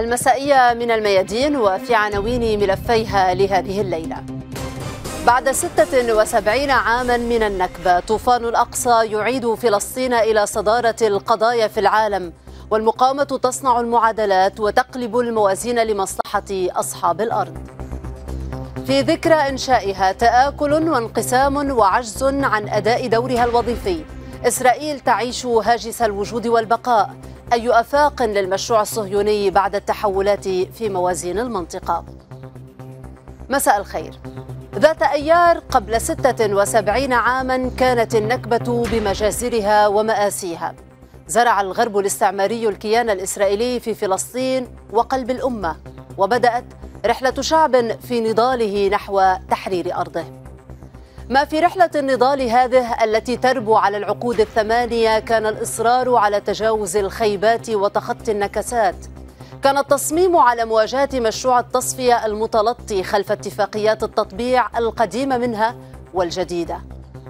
المسائية من الميادين وفي عناوين ملفيها لهذه الليلة بعد 76 عاما من النكبة طوفان الأقصى يعيد فلسطين إلى صدارة القضايا في العالم والمقاومة تصنع المعادلات وتقلب الموازين لمصلحة أصحاب الأرض في ذكرى إنشائها تآكل وانقسام وعجز عن أداء دورها الوظيفي إسرائيل تعيش هاجس الوجود والبقاء أي أفاق للمشروع الصهيوني بعد التحولات في موازين المنطقة مساء الخير ذات أيار قبل 76 عاما كانت النكبة بمجازرها ومآسيها زرع الغرب الاستعماري الكيان الإسرائيلي في فلسطين وقلب الأمة وبدأت رحلة شعب في نضاله نحو تحرير أرضه ما في رحلة النضال هذه التي تربو على العقود الثمانية كان الإصرار على تجاوز الخيبات وتخطي النكسات كان التصميم على مواجهة مشروع التصفية المتلطي خلف اتفاقيات التطبيع القديمة منها والجديدة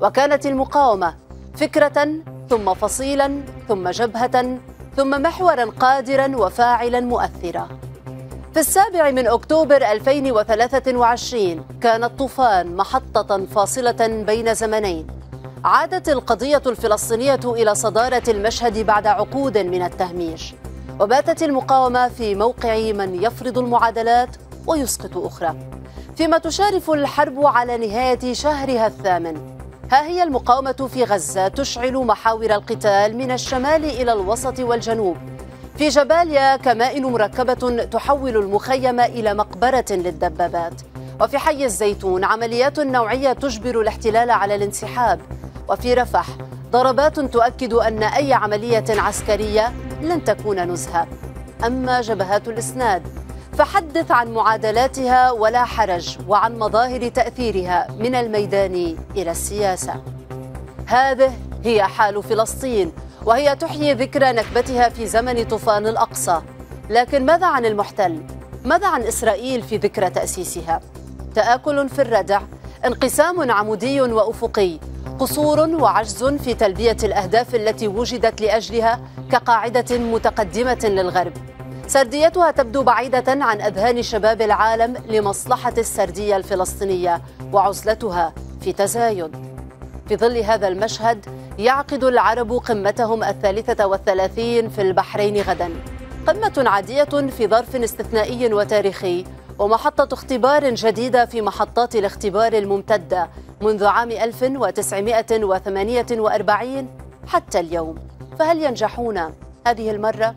وكانت المقاومة فكرة ثم فصيلا ثم جبهة ثم محورا قادرا وفاعلا مؤثرا في السابع من أكتوبر 2023 كان الطوفان محطة فاصلة بين زمنين عادت القضية الفلسطينية إلى صدارة المشهد بعد عقود من التهميش وباتت المقاومة في موقع من يفرض المعادلات ويسقط أخرى فيما تشارف الحرب على نهاية شهرها الثامن ها هي المقاومة في غزة تشعل محاور القتال من الشمال إلى الوسط والجنوب في جباليا كمائن مركبة تحول المخيم إلى مقبرة للدبابات وفي حي الزيتون عمليات نوعية تجبر الاحتلال على الانسحاب وفي رفح ضربات تؤكد أن أي عملية عسكرية لن تكون نزهة أما جبهات الإسناد فحدث عن معادلاتها ولا حرج وعن مظاهر تأثيرها من الميدان إلى السياسة هذه هي حال فلسطين وهي تحيي ذكرى نكبتها في زمن طوفان الأقصى لكن ماذا عن المحتل؟ ماذا عن إسرائيل في ذكرى تأسيسها؟ تآكل في الردع انقسام عمودي وأفقي قصور وعجز في تلبية الأهداف التي وجدت لأجلها كقاعدة متقدمة للغرب سرديتها تبدو بعيدة عن أذهان شباب العالم لمصلحة السردية الفلسطينية وعزلتها في تزايد في ظل هذا المشهد يعقد العرب قمتهم الثالثة والثلاثين في البحرين غدا قمة عادية في ظرف استثنائي وتاريخي ومحطة اختبار جديدة في محطات الاختبار الممتدة منذ عام 1948 حتى اليوم فهل ينجحون هذه المرة؟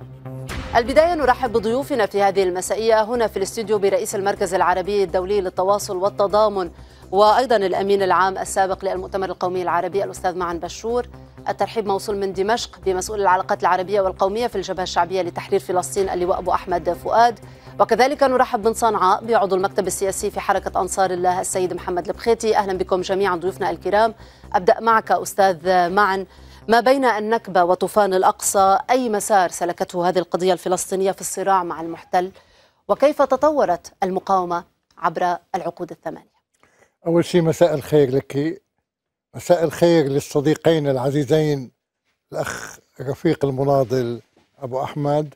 البداية نرحب بضيوفنا في هذه المسائية هنا في الاستوديو برئيس المركز العربي الدولي للتواصل والتضامن وأيضا الأمين العام السابق للمؤتمر القومي العربي الأستاذ معن بشور الترحيب موصول من دمشق بمسؤول العلاقات العربية والقومية في الجبهة الشعبية لتحرير فلسطين اللواء أبو أحمد فؤاد وكذلك نرحب من صنعاء بعضو المكتب السياسي في حركة أنصار الله السيد محمد البخيتي أهلا بكم جميعا ضيوفنا الكرام أبدأ معك أستاذ معن ما بين النكبة وطوفان الأقصى أي مسار سلكته هذه القضية الفلسطينية في الصراع مع المحتل وكيف تطورت المقاومة عبر العقود الثمانية أول شيء مساء الخير لك مساء الخير للصديقين العزيزين الأخ رفيق المناضل أبو أحمد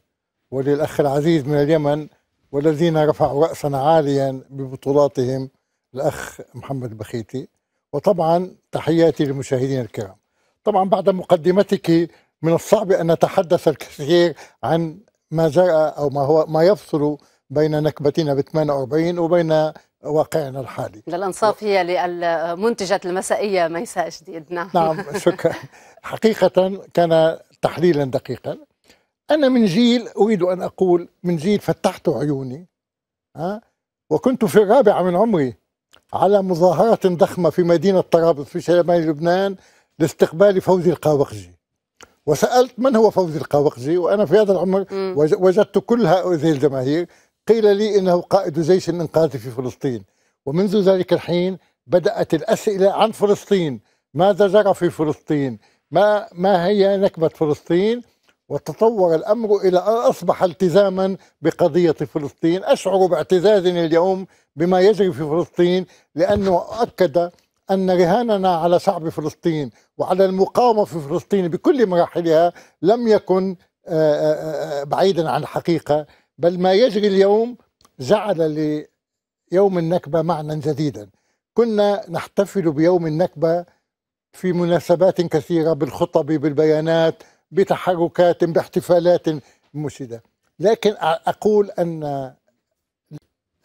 وللأخ العزيز من اليمن والذين رفعوا رأسا عاليا ببطولاتهم الأخ محمد بخيتي وطبعا تحياتي للمشاهدين الكرام طبعا بعد مقدمتك من الصعب أن نتحدث الكثير عن ما جرى أو ما هو ما يفصل بين نكبتنا ب 48 وبين واقعنا الحالي للانصاف هي للمنتجة المسائية ميساء جديد نعم نعم شكرا حقيقة كان تحليلا دقيقا أنا من جيل أريد أن أقول من جيل فتحت عيوني ها وكنت في الرابعة من عمري على مظاهرة ضخمة في مدينة طرابلس في شمال لبنان لاستقبال فوزي القاوقجي وسألت من هو فوزي القاوقجي وأنا في هذا العمر وجدت كل هؤلاء الجماهير قيل لي انه قائد جيش الانقاذ في فلسطين ومنذ ذلك الحين بدات الاسئله عن فلسطين ماذا جرى في فلسطين ما ما هي نكبه فلسطين وتطور الامر الى ان اصبح التزاما بقضيه فلسطين، اشعر باعتزاز اليوم بما يجري في فلسطين لانه اكد ان رهاننا على شعب فلسطين وعلى المقاومه في فلسطين بكل مراحلها لم يكن آه، آه، آه، بعيدا عن الحقيقه بل ما يجري اليوم جعل ليوم النكبة معنى جديدا كنا نحتفل بيوم النكبة في مناسبات كثيرة بالخطب بالبيانات بتحركات باحتفالات مشدة لكن أقول أن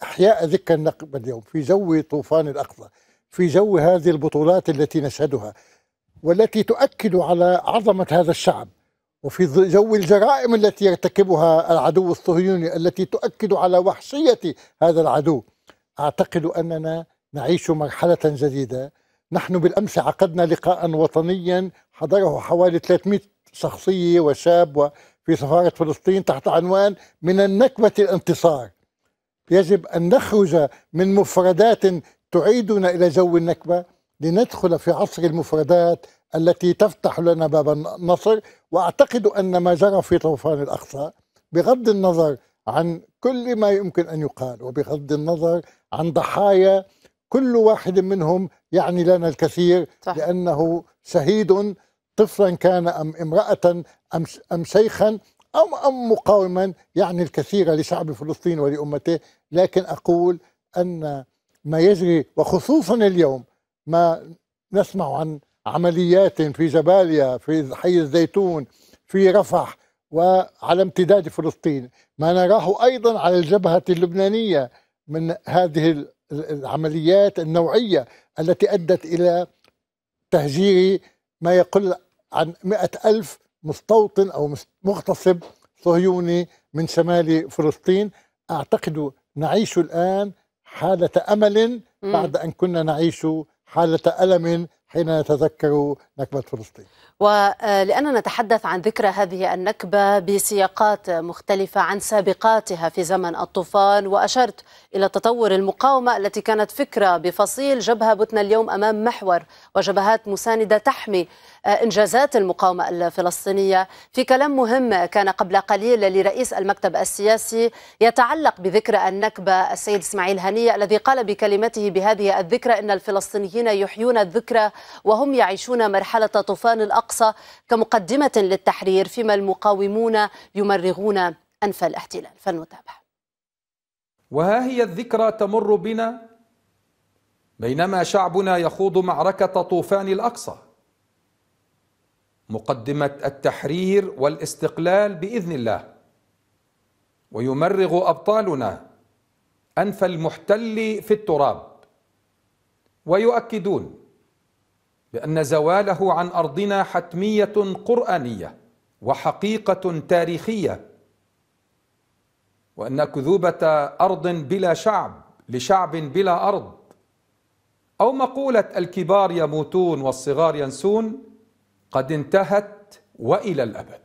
إحياء ذكرى النكبة اليوم في جو طوفان الأقصى في جو هذه البطولات التي نشهدها والتي تؤكد على عظمة هذا الشعب وفي جو الجرائم التي يرتكبها العدو الصهيوني التي تؤكد على وحشية هذا العدو أعتقد أننا نعيش مرحلة جديدة نحن بالأمس عقدنا لقاء وطنيا حضره حوالي 300 شخصية وشاب في سفارة فلسطين تحت عنوان من النكبة الانتصار يجب أن نخرج من مفردات تعيدنا إلى جو النكبة لندخل في عصر المفردات التي تفتح لنا باب النصر واعتقد ان ما جرى في طوفان الاقصى بغض النظر عن كل ما يمكن ان يقال وبغض النظر عن ضحايا كل واحد منهم يعني لنا الكثير صح. لانه شهيد طفلا كان ام امراه ام ام شيخا ام ام مقاوما يعني الكثير لشعب فلسطين ولامته لكن اقول ان ما يجري وخصوصا اليوم ما نسمع عن عمليات في جباليا في حي الزيتون في رفح وعلى امتداد فلسطين ما نراه أيضا على الجبهة اللبنانية من هذه العمليات النوعية التي أدت إلى تهجير ما يقل عن مئة ألف مستوطن أو مغتصب صهيوني من شمال فلسطين أعتقد نعيش الآن حالة أمل بعد أن كنا نعيش حالة ألم حين نتذكر نكبة فلسطين ولأننا نتحدث عن ذكرى هذه النكبة بسياقات مختلفة عن سابقاتها في زمن الطوفان وأشرت إلى تطور المقاومة التي كانت فكرة بفصيل جبهة بتنا اليوم أمام محور وجبهات مساندة تحمي آه، إنجازات المقاومة الفلسطينية في كلام مهم كان قبل قليل لرئيس المكتب السياسي يتعلق بذكرى النكبة السيد إسماعيل هنية الذي قال بكلمته بهذه الذكرى إن الفلسطينيين يحيون الذكرى وهم يعيشون مرحلة طوفان الأقصى كمقدمة للتحرير فيما المقاومون يمرغون أنف الاحتلال فلنتابع وها هي الذكرى تمر بنا بينما شعبنا يخوض معركة طوفان الأقصى مقدمة التحرير والاستقلال بإذن الله ويمرغ أبطالنا أنف المحتل في التراب ويؤكدون بان زواله عن ارضنا حتميه قرانيه وحقيقه تاريخيه وان كذوبه ارض بلا شعب لشعب بلا ارض او مقوله الكبار يموتون والصغار ينسون قد انتهت والى الابد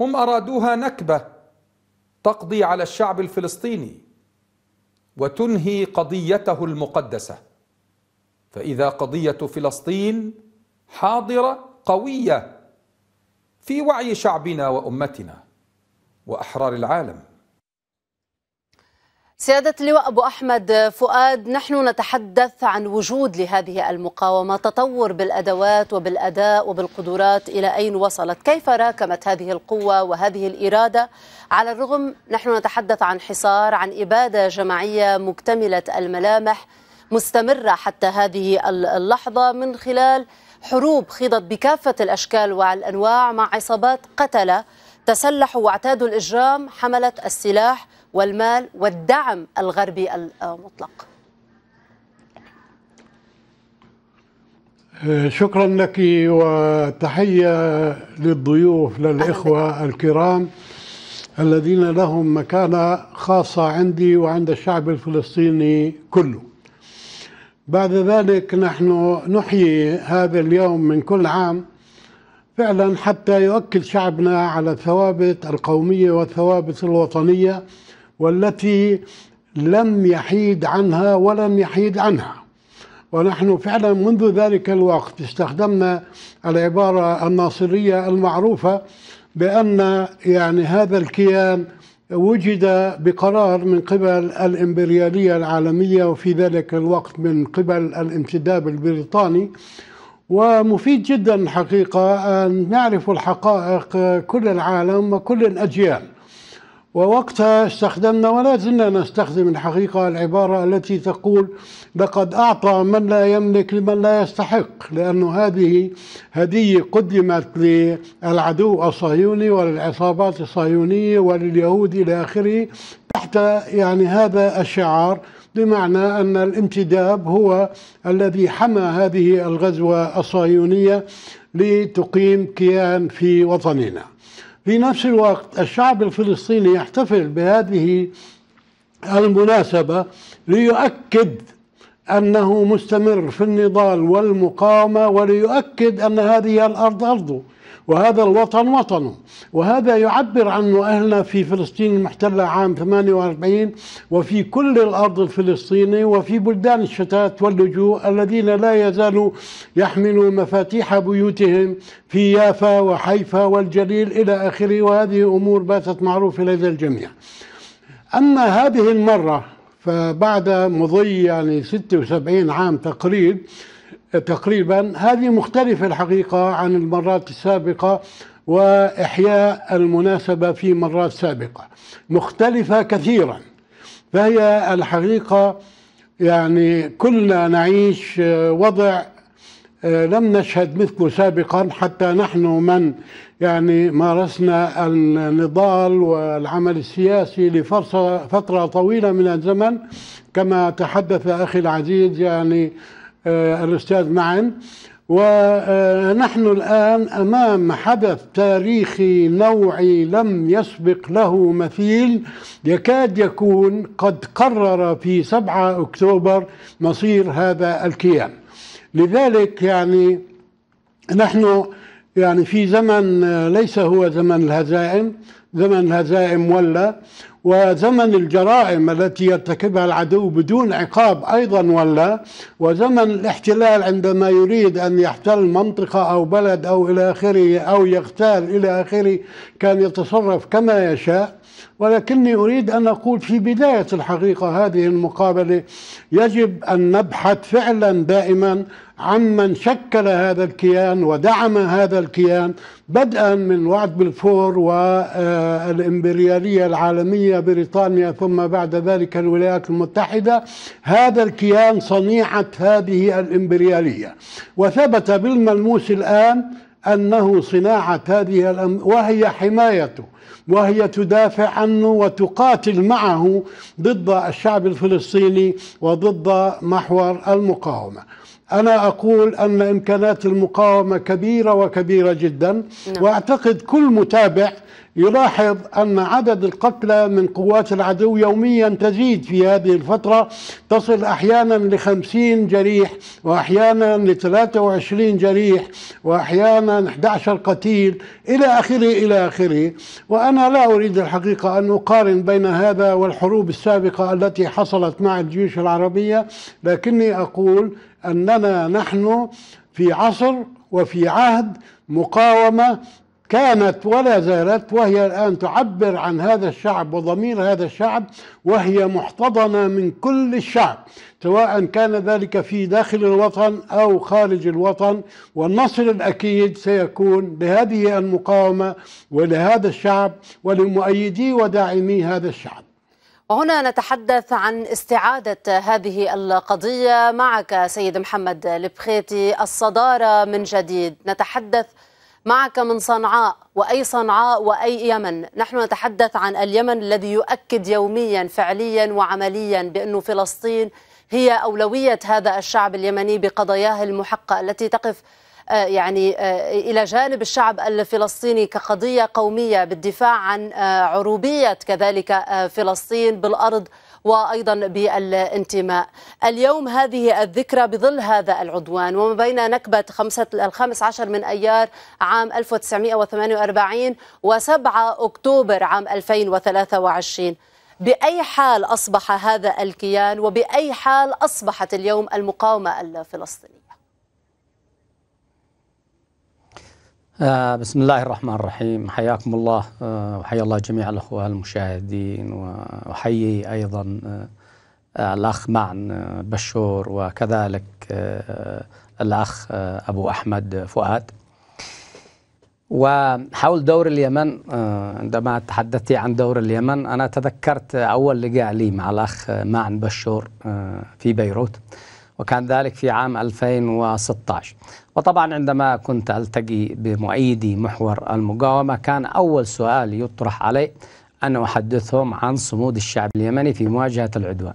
هم ارادوها نكبه تقضي على الشعب الفلسطيني وتنهي قضيته المقدسه فإذا قضية فلسطين حاضرة قوية في وعي شعبنا وأمتنا وأحرار العالم سيادة اللواء أبو أحمد فؤاد نحن نتحدث عن وجود لهذه المقاومة تطور بالأدوات وبالأداء وبالقدرات إلى أين وصلت كيف راكمت هذه القوة وهذه الإرادة على الرغم نحن نتحدث عن حصار عن إبادة جماعية مكتملة الملامح مستمرة حتى هذه اللحظة من خلال حروب خضت بكافة الأشكال والأنواع مع عصابات قتلة تسلحوا واعتادوا الإجرام حملة السلاح والمال والدعم الغربي المطلق آه، شكرا لك وتحية للضيوف للإخوة الكرام الذين لهم مكانة خاصة عندي وعند الشعب الفلسطيني كله بعد ذلك نحن نحيي هذا اليوم من كل عام فعلا حتى يؤكد شعبنا على الثوابت القومية والثوابت الوطنية والتي لم يحيد عنها ولن يحيد عنها ونحن فعلا منذ ذلك الوقت استخدمنا العبارة الناصرية المعروفة بأن يعني هذا الكيان وجد بقرار من قبل الإمبريالية العالمية وفي ذلك الوقت من قبل الانتداب البريطاني ومفيد جدا حقيقة أن نعرف الحقائق كل العالم وكل الأجيال ووقتها استخدمنا ولا زلنا نستخدم الحقيقة العبارة التي تقول لقد أعطى من لا يملك لمن لا يستحق لأن هذه هدية قدمت للعدو الصهيوني وللعصابات الصهيونية ولليهود إلى آخره تحت يعني هذا الشعار بمعنى أن الانتداب هو الذي حمى هذه الغزوة الصهيونية لتقيم كيان في وطننا في نفس الوقت الشعب الفلسطيني يحتفل بهذه المناسبة ليؤكد أنه مستمر في النضال والمقاومة وليؤكد أن هذه الأرض أرضه وهذا الوطن وطنه وهذا يعبر عنه أهلنا في فلسطين المحتلة عام 48 وفي كل الأرض الفلسطينية وفي بلدان الشتات واللجوء الذين لا يزالوا يحملوا مفاتيح بيوتهم في يافا وحيفا والجليل إلى آخره وهذه أمور باتت معروفة لدى الجميع أما هذه المرة فبعد مضي يعني 76 عام تقريب تقريبا هذه مختلفة الحقيقة عن المرات السابقة وإحياء المناسبة في مرات سابقة مختلفة كثيرا فهي الحقيقة يعني كلنا نعيش وضع آه، لم نشهد مثله سابقا حتى نحن من يعني مارسنا النضال والعمل السياسي لفترة طويلة من الزمن كما تحدث أخي العزيز يعني آه، الأستاذ معن ونحن الآن أمام حدث تاريخي نوعي لم يسبق له مثيل يكاد يكون قد قرر في 7 أكتوبر مصير هذا الكيان لذلك يعني نحن يعني في زمن آه، ليس هو زمن الهزائم زمن الهزائم ولا وزمن الجرائم التي يرتكبها العدو بدون عقاب ايضا ولا وزمن الاحتلال عندما يريد ان يحتل منطقه او بلد او الى اخره او يغتال الى اخره كان يتصرف كما يشاء ولكني أريد أن أقول في بداية الحقيقة هذه المقابلة يجب أن نبحث فعلا دائما عمن شكل هذا الكيان ودعم هذا الكيان بدءا من وعد بلفور والإمبريالية العالمية بريطانيا ثم بعد ذلك الولايات المتحدة هذا الكيان صنيعة هذه الإمبريالية وثبت بالملموس الآن أنه صناعة هذه الأم وهي حمايته وهي تدافع عنه وتقاتل معه ضد الشعب الفلسطيني وضد محور المقاومة أنا أقول أن إمكانات المقاومة كبيرة وكبيرة جدا نعم. وأعتقد كل متابع يلاحظ أن عدد القتلى من قوات العدو يوميا تزيد في هذه الفترة تصل أحيانا لخمسين جريح وأحيانا لثلاثة وعشرين جريح وأحيانا 11 قتيل إلى آخره إلى آخره وأنا لا أريد الحقيقة أن أقارن بين هذا والحروب السابقة التي حصلت مع الجيوش العربية لكني أقول أننا نحن في عصر وفي عهد مقاومة كانت ولا زالت وهي الآن تعبر عن هذا الشعب وضمير هذا الشعب وهي محتضنة من كل الشعب سواء كان ذلك في داخل الوطن أو خارج الوطن والنصر الأكيد سيكون لهذه المقاومة ولهذا الشعب ولمؤيدي وداعمي هذا الشعب هنا نتحدث عن استعادة هذه القضية معك سيد محمد البخيتي الصدارة من جديد نتحدث معك من صنعاء وأي صنعاء وأي يمن نحن نتحدث عن اليمن الذي يؤكد يوميا فعليا وعمليا بأن فلسطين هي أولوية هذا الشعب اليمني بقضاياه المحقة التي تقف آه، يعني آه، إلى جانب الشعب الفلسطيني كقضية قومية بالدفاع عن آه، عروبية كذلك فلسطين بالأرض وأيضا بالانتماء اليوم هذه الذكرى بظل هذا العدوان وما بين نكبة خمسة الخامس عشر من أيار عام 1948 و7 أكتوبر عام 2023 بأي حال أصبح هذا الكيان وبأي حال أصبحت اليوم المقاومة الفلسطينية آه، بسم الله الرحمن الرحيم حياكم الله آه، وحيا الله جميع الأخوة المشاهدين وأحيي أيضا آه، الأخ معن بشور وكذلك الأخ أبو أحمد فؤاد وحول دور اليمن عندما تحدثت عن دور اليمن أنا تذكرت أول لقاء لي مع الأخ معن بشور في بيروت وكان ذلك في عام 2016 وطبعا عندما كنت التقي بمؤيدي محور المقاومه كان اول سؤال يطرح علي ان احدثهم عن صمود الشعب اليمني في مواجهه العدوان.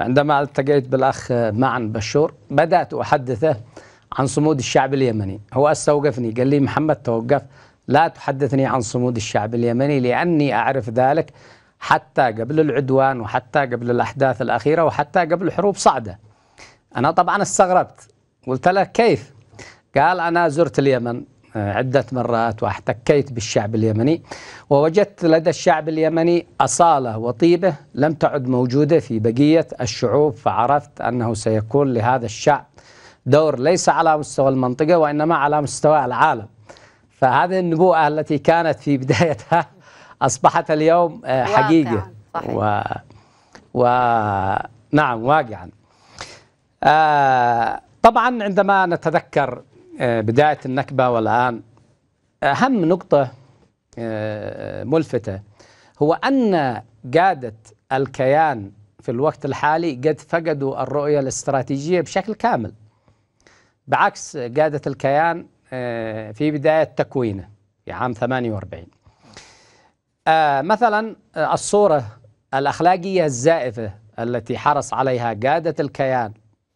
عندما التقيت بالاخ معن بشور بدات احدثه عن صمود الشعب اليمني، هو استوقفني قال لي محمد توقف لا تحدثني عن صمود الشعب اليمني لاني اعرف ذلك حتى قبل العدوان وحتى قبل الاحداث الاخيره وحتى قبل حروب صعده. انا طبعا استغربت قلت له كيف؟ قال أنا زرت اليمن آه، عدة مرات واحتكيت بالشعب اليمني ووجدت لدى الشعب اليمني أصالة وطيبة لم تعد موجودة في بقية الشعوب فعرفت أنه سيكون لهذا الشعب دور ليس على مستوى المنطقة وإنما على مستوى العالم فهذه النبوءة التي كانت في بدايتها أصبحت اليوم آه، حقيقة و... و... نعم واقعا آه طبعا عندما نتذكر آه، بداية النكبة والآن أهم نقطة آه، ملفتة هو أن قادة الكيان في الوقت الحالي قد فقدوا الرؤية الاستراتيجية بشكل كامل بعكس قادة الكيان آه، في بداية تكوينه في عام 48 مثلا الصورة الأخلاقية الزائفة التي حرص عليها قادة الكيان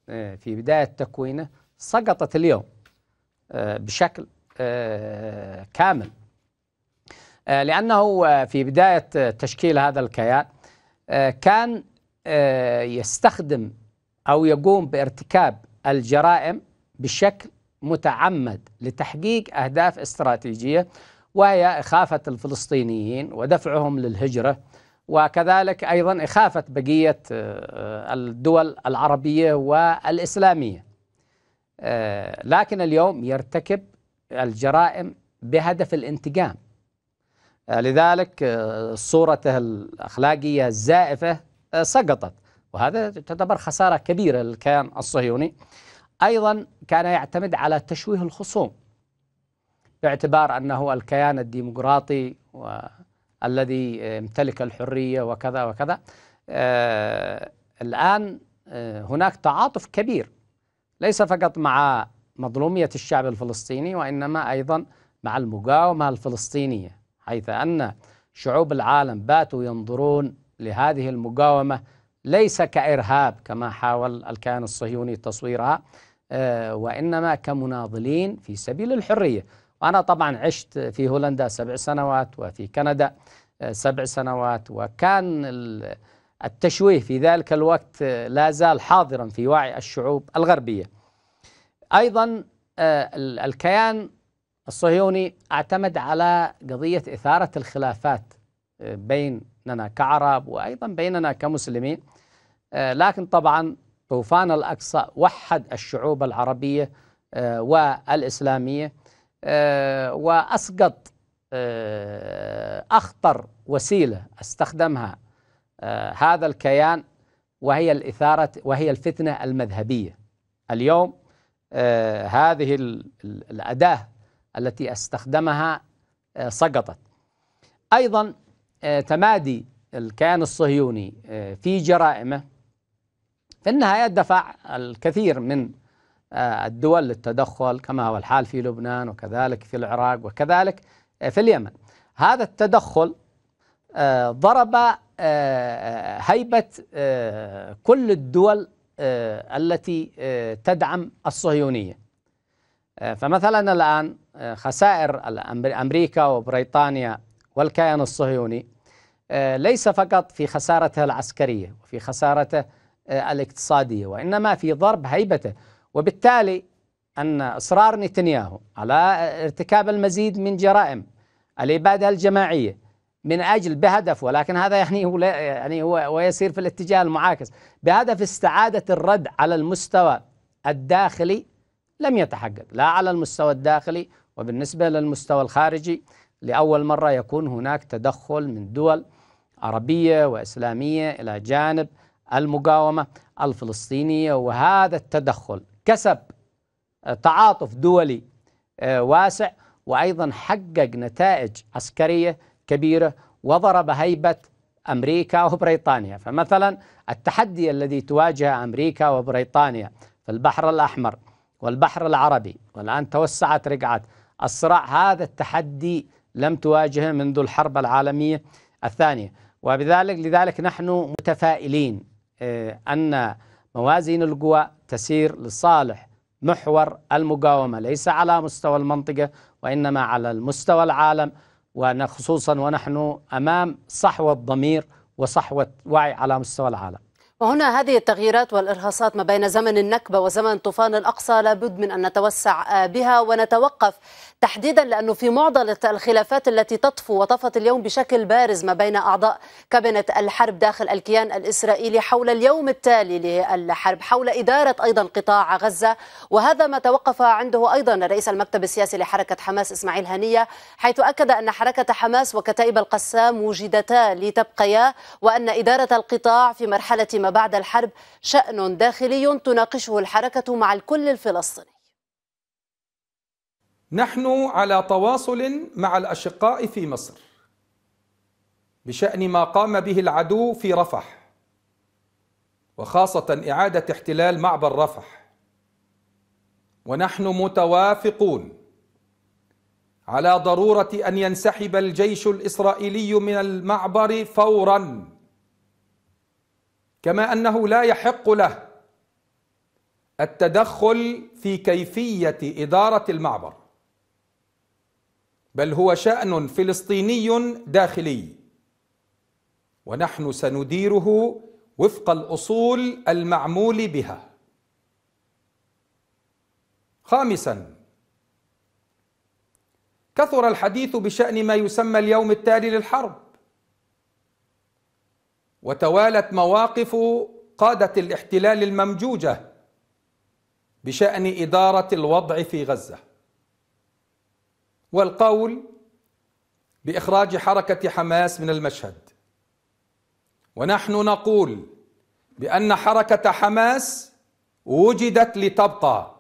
في بداية تكوينه سقطت اليوم آه، بشكل آه، كامل آه، لأنه في بداية تشكيل هذا الكيان كان يستخدم أو يقوم بارتكاب الجرائم بشكل متعمد لتحقيق أهداف استراتيجية وهي إخافة الفلسطينيين ودفعهم للهجرة وكذلك أيضا إخافة بقية الدول العربية والإسلامية آه، لكن اليوم يرتكب الجرائم بهدف الانتقام آه، لذلك آه، صورته الأخلاقية الزائفة سقطت وهذا تعتبر خسارة كبيرة للكيان الصهيوني أيضا كان يعتمد على تشويه الخصوم باعتبار أنه الكيان الديمقراطي والذي يمتلك الحرية وكذا وكذا الآن هناك تعاطف كبير ليس فقط مع مظلومية الشعب الفلسطيني وإنما أيضا مع المقاومة الفلسطينية حيث أن شعوب العالم باتوا ينظرون لهذه المقاومة ليس كإرهاب كما حاول الكيان الصهيوني تصويرها آه، وإنما كمناضلين في سبيل الحرية وأنا طبعا عشت في هولندا سبع سنوات وفي كندا آه، سبع سنوات وكان التشويه في ذلك الوقت آه، لا زال حاضرا في وعي الشعوب الغربية أيضا آه، الكيان الصهيوني اعتمد على قضية إثارة الخلافات آه، بيننا كعرب وأيضا بيننا كمسلمين لكن طبعا طوفان الأقصى وحد الشعوب العربية والإسلامية وأسقط أخطر وسيلة استخدمها آه، هذا الكيان وهي الإثارة وهي الفتنة المذهبية اليوم آه، هذه الأداة التي استخدمها آه، سقطت أيضا تمادي الكيان الصهيوني في جرائمه في النهاية دفع الكثير من الدول للتدخل كما هو الحال في لبنان وكذلك في العراق وكذلك في اليمن هذا التدخل آه، ضرب آه، آه، هيبة كل الدول التي تدعم الصهيونية فمثلا الآن خسائر أمريكا وبريطانيا والكيان الصهيوني ليس فقط في خسارته العسكرية وفي خسارته الاقتصادية وإنما في ضرب هيبته وبالتالي أن إصرار نتنياهو على ارتكاب المزيد من جرائم الإبادة الجماعية من اجل بهدف ولكن هذا يعني هو يعني هو ويسير في الاتجاه المعاكس بهدف استعاده الرد على المستوى الداخلي لم يتحقق لا على المستوى الداخلي وبالنسبه للمستوى الخارجي لاول مره يكون هناك تدخل من دول عربيه واسلاميه الى جانب المقاومه الفلسطينيه وهذا التدخل كسب تعاطف دولي آه، واسع وايضا حقق نتائج عسكريه كبيرة وضرب هيبة أمريكا وبريطانيا فمثلا التحدي الذي تواجه أمريكا وبريطانيا في البحر الأحمر والبحر العربي والآن توسعت رقعة الصراع هذا التحدي لم تواجهه منذ الحرب العالمية الثانية وبذلك لذلك نحن متفائلين آه، أن موازين القوى تسير لصالح محور المقاومة ليس على مستوى المنطقة وإنما على المستوى العالم خصوصا ونحن أمام صحوة ضمير وصحوة وعي على مستوى العالم وهنا هذه التغييرات والإرهاصات ما بين زمن النكبة وزمن طوفان الأقصى لابد من أن نتوسع بها ونتوقف تحديدا لأنه في معضلة الخلافات التي تطفو وطفت اليوم بشكل بارز ما بين أعضاء كابينة الحرب داخل الكيان الإسرائيلي حول اليوم التالي للحرب حول إدارة أيضا قطاع غزة وهذا ما توقف عنده أيضا رئيس المكتب السياسي لحركة حماس إسماعيل هنية حيث أكد أن حركة حماس وكتائب القسام وجدتا لتبقيا وأن إدارة القطاع في مرحلة ما بعد الحرب شأن داخلي تناقشه الحركة مع الكل الفلسطيني نحن على تواصل مع الأشقاء في مصر بشأن ما قام به العدو في رفح وخاصة إعادة احتلال معبر رفح ونحن متوافقون على ضرورة أن ينسحب الجيش الإسرائيلي من المعبر فوراً كما انه لا يحق له التدخل في كيفيه اداره المعبر بل هو شان فلسطيني داخلي ونحن سنديره وفق الاصول المعمول بها خامسا كثر الحديث بشان ما يسمى اليوم التالي للحرب وتوالت مواقف قادة الاحتلال الممجوجة بشأن إدارة الوضع في غزة والقول بإخراج حركة حماس من المشهد ونحن نقول بأن حركة حماس وجدت لتبقى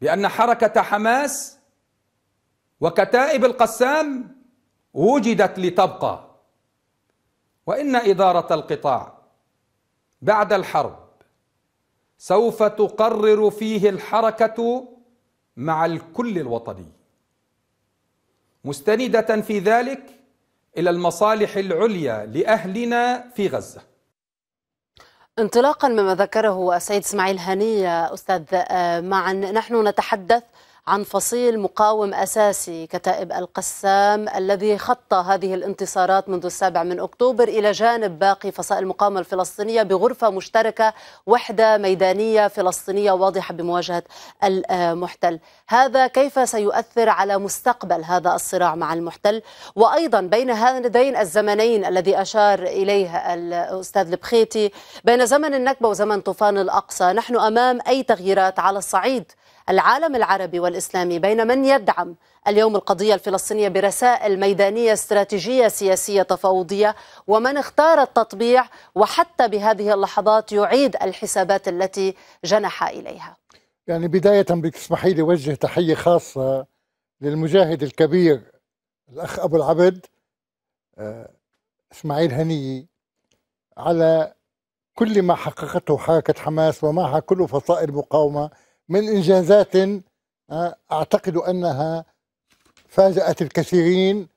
بأن حركة حماس وكتائب القسام وجدت لتبقى وان اداره القطاع بعد الحرب سوف تقرر فيه الحركه مع الكل الوطني مستنده في ذلك الى المصالح العليا لاهلنا في غزه انطلاقا مما ذكره السيد اسماعيل هنيه استاذ آه، معا نحن نتحدث عن فصيل مقاوم أساسي كتائب القسام الذي خط هذه الانتصارات منذ السابع من أكتوبر إلى جانب باقي فصائل المقاومة الفلسطينية بغرفة مشتركة وحدة ميدانية فلسطينية واضحة بمواجهة المحتل هذا كيف سيؤثر على مستقبل هذا الصراع مع المحتل وأيضا بين هذين الزمنين الذي أشار إليه الأستاذ البخيتي بين زمن النكبة وزمن طوفان الأقصى نحن أمام أي تغييرات على الصعيد العالم العربي والإسلامي بين من يدعم اليوم القضية الفلسطينية برسائل ميدانية استراتيجية سياسية تفاوضية ومن اختار التطبيع وحتى بهذه اللحظات يعيد الحسابات التي جنح إليها يعني بداية بتسمحي لي وجه تحية خاصة للمجاهد الكبير الأخ أبو العبد آه، إسماعيل هنيه على كل ما حققته حركة حماس ومعها كل فصائل المقاومة من إنجازات آه، أعتقد أنها فاجأت الكثيرين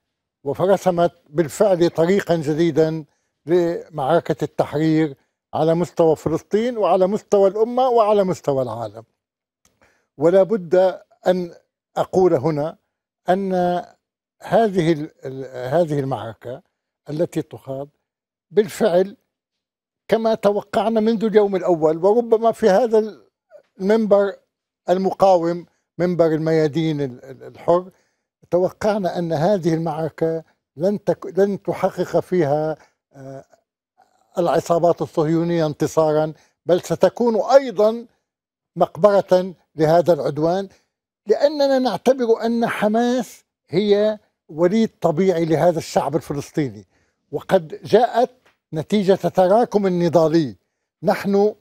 وفرسمت بالفعل طريقا جديدا لمعركة التحرير على مستوى فلسطين وعلى مستوى الأمة وعلى مستوى العالم ولا بد أن أقول هنا أن هذه هذه المعركة التي تخاض بالفعل كما توقعنا منذ اليوم الأول وربما في هذا المنبر المقاوم منبر الميادين الحر توقعنا ان هذه المعركه لن تك لن تحقق فيها آه، العصابات الصهيونيه انتصارا بل ستكون ايضا مقبره لهذا العدوان لاننا نعتبر ان حماس هي وليد طبيعي لهذا الشعب الفلسطيني وقد جاءت نتيجه تراكم النضالي نحن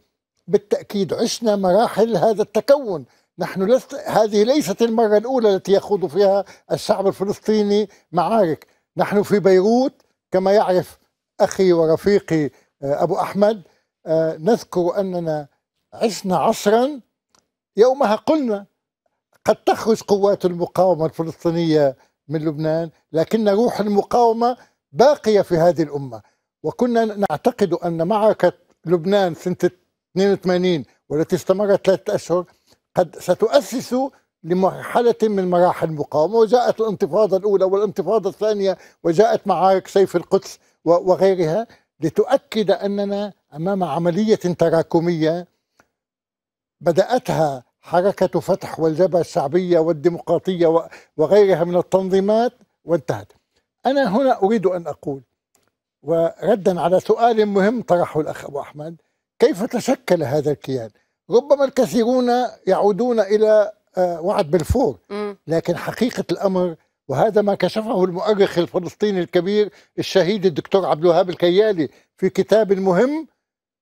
بالتأكيد عشنا مراحل هذا التكون نحن لست هذه ليست المرة الأولى التي يخوض فيها الشعب الفلسطيني معارك نحن في بيروت كما يعرف أخي ورفيقي آه، أبو أحمد آه، نذكر أننا عشنا عصرا يومها قلنا قد تخرج قوات المقاومة الفلسطينية من لبنان لكن روح المقاومة باقية في هذه الأمة وكنا نعتقد أن معركة لبنان سنة 82 والتي استمرت ثلاثة أشهر قد ستؤسس لمرحلة من مراحل المقاومة وجاءت الانتفاضة الأولى والانتفاضة الثانية وجاءت معارك سيف القدس وغيرها لتؤكد أننا أمام عملية تراكمية بدأتها حركة فتح والجبهة الشعبية والديمقراطية وغيرها من التنظيمات وانتهت أنا هنا أريد أن أقول وردا على سؤال مهم طرحه الأخ أبو أحمد كيف تشكل هذا الكيان ربما الكثيرون يعودون إلى آه، وعد بالفور لكن حقيقة الأمر وهذا ما كشفه المؤرخ الفلسطيني الكبير الشهيد الدكتور عبد الوهاب الكيالي في كتاب مهم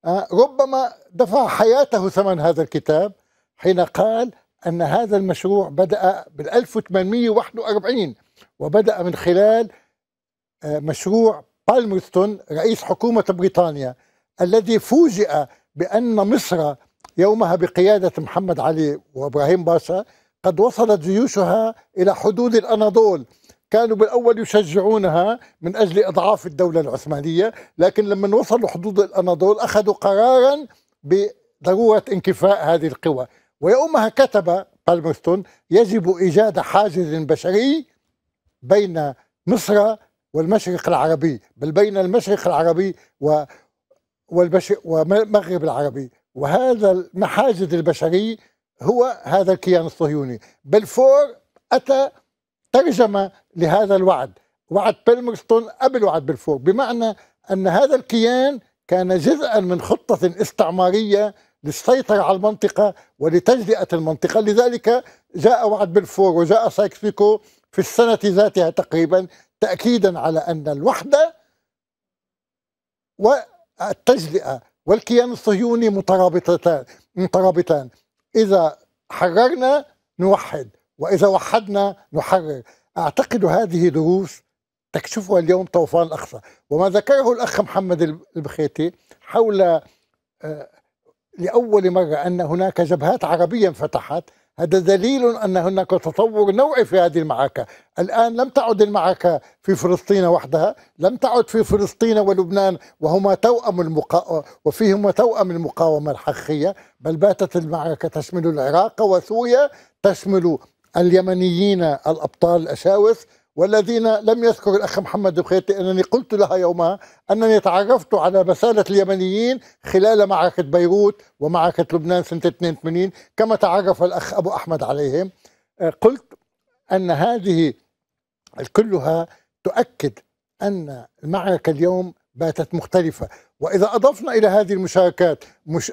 آه، ربما دفع حياته ثمن هذا الكتاب حين قال أن هذا المشروع بدأ بال 1841 وبدأ من خلال آه، مشروع بالمرستون رئيس حكومة بريطانيا الذي فوجئ بأن مصر يومها بقيادة محمد علي وإبراهيم باشا قد وصلت جيوشها إلى حدود الأناضول كانوا بالأول يشجعونها من أجل إضعاف الدولة العثمانية لكن لما وصلوا حدود الأناضول أخذوا قرارا بضرورة انكفاء هذه القوى ويومها كتب بالمرستون يجب إيجاد حاجز بشري بين مصر والمشرق العربي بل بين المشرق العربي و والبش والمغرب العربي وهذا المحاجد البشري هو هذا الكيان الصهيوني بلفور أتى ترجمة لهذا الوعد وعد بالمرستون قبل وعد بلفور بمعنى أن هذا الكيان كان جزءا من خطة استعمارية للسيطرة على المنطقة ولتجزئة المنطقة لذلك جاء وعد بلفور وجاء سايكس بيكو في السنة ذاتها تقريبا تأكيدا على أن الوحدة التجزئه والكيان الصهيوني مترابطتان مترابطان اذا حررنا نوحد واذا وحدنا نحرر اعتقد هذه دروس تكشفها اليوم طوفان الاقصى وما ذكره الاخ محمد البخيتي حول آه، لاول مره ان هناك جبهات عربيه انفتحت هذا دليل أن هناك تطور نوعي في هذه المعركة الآن لم تعد المعركة في فلسطين وحدها لم تعد في فلسطين ولبنان وهما توأم المقا... وفيهما توأم المقاومة الحقيقية بل باتت المعركة تشمل العراق وسوريا تشمل اليمنيين الأبطال الاشاوس والذين لم يذكر الأخ محمد بخيت انني قلت لها يومها أنني تعرفت على مسألة اليمنيين خلال معركة بيروت ومعركة لبنان سنة 82 كما تعرف الأخ أبو أحمد عليهم آه، قلت أن هذه كلها تؤكد أن المعركة اليوم باتت مختلفة وإذا أضفنا إلى هذه المشاركات مش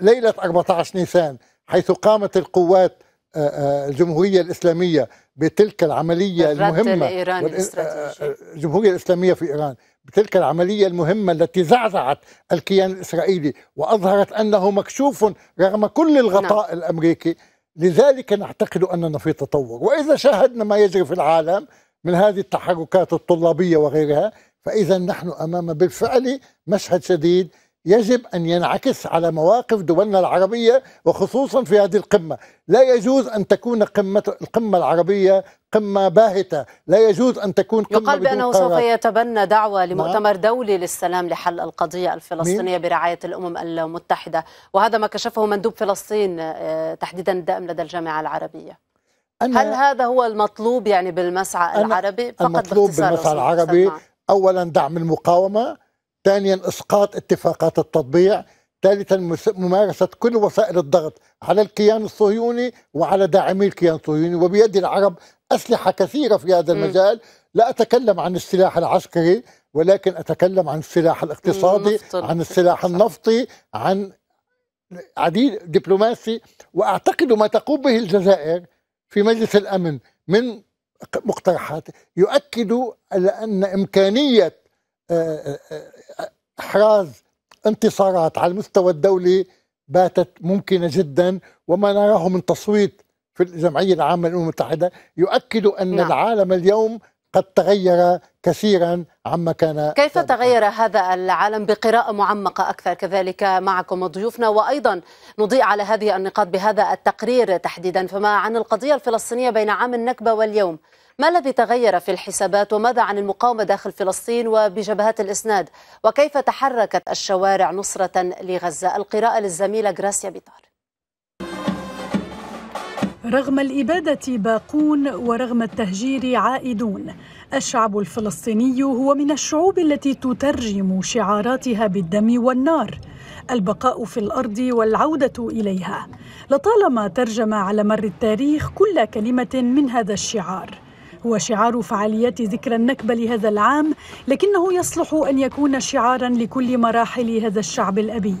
ليلة 14 نيسان حيث قامت القوات آه، آه، الجمهورية الإسلامية بتلك العملية المهمة آه، آه، الجمهورية الإسلامية في إيران بتلك العملية المهمة التي زعزعت الكيان الإسرائيلي وأظهرت أنه مكشوف رغم كل الغطاء نعم. الأمريكي لذلك نعتقد أننا في تطور وإذا شاهدنا ما يجري في العالم من هذه التحركات الطلابية وغيرها فإذا نحن أمام بالفعل مشهد شديد يجب أن ينعكس على مواقف دولنا العربية وخصوصا في هذه القمة لا يجوز أن تكون قمة القمة العربية قمة باهتة لا يجوز أن تكون قمة يقال بأنه سوف يتبنى دعوة لمؤتمر نعم. دولي للسلام لحل القضية الفلسطينية برعاية الأمم المتحدة وهذا ما كشفه مندوب فلسطين آه، تحديدا الدائم لدى الجامعة العربية أنا هل هذا هو المطلوب يعني بالمسعى العربي فقط المطلوب بالمسعى العربي اولا دعم المقاومه ثانيا اسقاط اتفاقات التطبيع ثالثا ممارسة كل وسائل الضغط على الكيان الصهيوني وعلى داعمي الكيان الصهيوني وبيد العرب أسلحة كثيرة في هذا المجال م. لا أتكلم عن السلاح العسكري ولكن أتكلم عن السلاح الاقتصادي عن السلاح النفطي عن عديد دبلوماسي وأعتقد ما تقوم به الجزائر في مجلس الأمن من مقترحات يؤكد على أن إمكانية احراز انتصارات على المستوى الدولي باتت ممكنه جدا وما نراه من تصويت في الجمعيه العامه للامم المتحده يؤكد ان نعم. العالم اليوم قد تغير كثيرا عما كان كيف سابقا. تغير هذا العالم بقراءة معمقة أكثر كذلك معكم ضيوفنا وأيضا نضيء على هذه النقاط بهذا التقرير تحديدا فما عن القضية الفلسطينية بين عام النكبة واليوم ما الذي تغير في الحسابات وماذا عن المقاومة داخل فلسطين وبجبهات الإسناد وكيف تحركت الشوارع نصرة لغزة القراءة للزميلة غراسيا بيطار رغم الإبادة باقون ورغم التهجير عائدون الشعب الفلسطيني هو من الشعوب التي تترجم شعاراتها بالدم والنار البقاء في الارض والعوده اليها لطالما ترجم على مر التاريخ كل كلمه من هذا الشعار هو شعار فعاليات ذكرى النكبه لهذا العام لكنه يصلح ان يكون شعارا لكل مراحل هذا الشعب الابي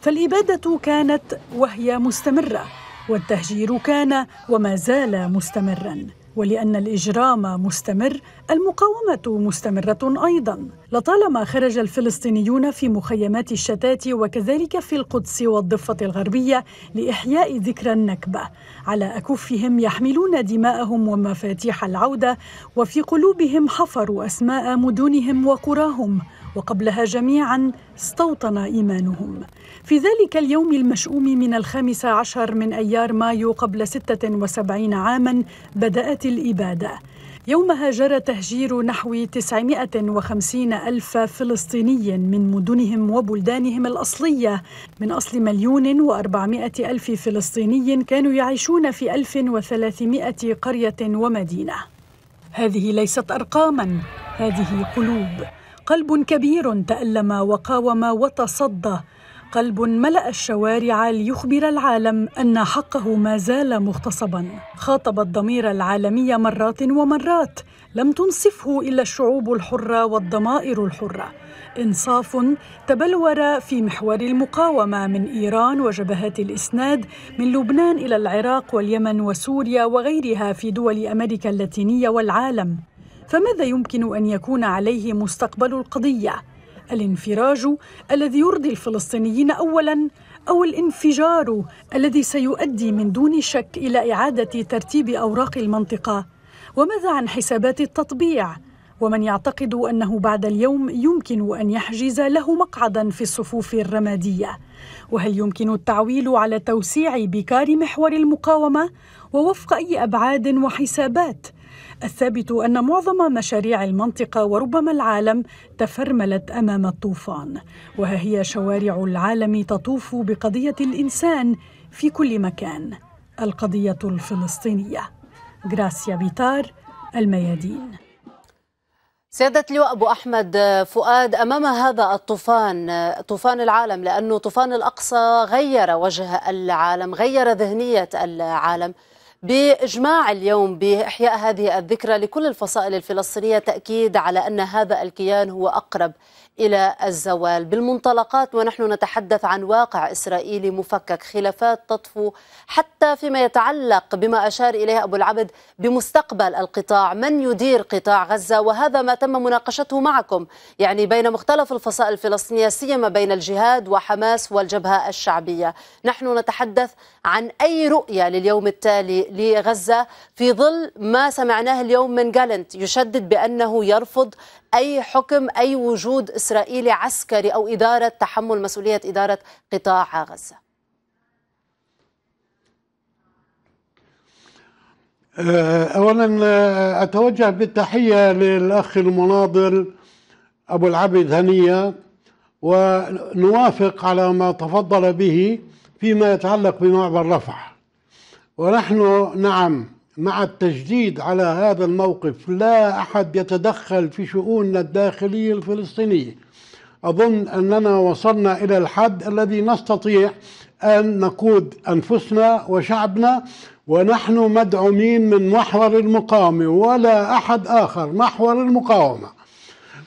فالاباده كانت وهي مستمره والتهجير كان وما زال مستمرا ولان الاجرام مستمر المقاومه مستمره ايضا لطالما خرج الفلسطينيون في مخيمات الشتات وكذلك في القدس والضفه الغربيه لاحياء ذكرى النكبه على اكفهم يحملون دماءهم ومفاتيح العوده وفي قلوبهم حفروا اسماء مدنهم وقراهم وقبلها جميعا استوطن إيمانهم في ذلك اليوم المشؤوم من الخامس عشر من أيار مايو قبل 76 عاما بدأت الإبادة يومها جرى تهجير نحو 950 ألف فلسطيني من مدنهم وبلدانهم الأصلية من أصل مليون وأربعمائة ألف فلسطيني كانوا يعيشون في 1300 قرية ومدينة هذه ليست أرقاما هذه قلوب قلب كبير تألم وقاوم وتصدى قلب ملأ الشوارع ليخبر العالم أن حقه ما زال مغتصبا خاطب الضمير العالمي مرات ومرات لم تنصفه إلا الشعوب الحرة والضمائر الحرة إنصاف تبلور في محور المقاومة من إيران وجبهات الإسناد من لبنان إلى العراق واليمن وسوريا وغيرها في دول أمريكا اللاتينية والعالم فماذا يمكن ان يكون عليه مستقبل القضيه الانفراج الذي يرضي الفلسطينيين اولا او الانفجار الذي سيؤدي من دون شك الى اعاده ترتيب اوراق المنطقه وماذا عن حسابات التطبيع ومن يعتقد انه بعد اليوم يمكن ان يحجز له مقعدا في الصفوف الرماديه وهل يمكن التعويل على توسيع بكار محور المقاومه ووفق اي ابعاد وحسابات الثابت أن معظم مشاريع المنطقة وربما العالم تفرملت أمام الطوفان وها هي شوارع العالم تطوف بقضية الإنسان في كل مكان القضية الفلسطينية غراسيا بيتار الميادين سيادة اللواء أبو أحمد فؤاد أمام هذا الطوفان طوفان العالم لأنه طوفان الأقصى غير وجه العالم غير ذهنية العالم بإجماع اليوم بإحياء هذه الذكرى لكل الفصائل الفلسطينية تأكيد على أن هذا الكيان هو أقرب إلى الزوال بالمنطلقات ونحن نتحدث عن واقع إسرائيلي مفكك خلافات تطفو حتى فيما يتعلق بما أشار إليه أبو العبد بمستقبل القطاع من يدير قطاع غزة وهذا ما تم مناقشته معكم يعني بين مختلف الفصائل الفلسطينية سيما بين الجهاد وحماس والجبهة الشعبية نحن نتحدث عن أي رؤية لليوم التالي لغزة في ظل ما سمعناه اليوم من جالنت يشدد بأنه يرفض أي حكم أي وجود إسرائيلي عسكري أو إدارة تحمل مسؤولية إدارة قطاع غزة أه، أولا أه، أتوجه بالتحية للأخ المناضل أبو العبد هنية ونوافق على ما تفضل به فيما يتعلق بمعبر رفح ونحن نعم مع التجديد على هذا الموقف لا احد يتدخل في شؤوننا الداخليه الفلسطينيه اظن اننا وصلنا الى الحد الذي نستطيع ان نقود انفسنا وشعبنا ونحن مدعومين من محور المقاومه ولا احد اخر محور المقاومه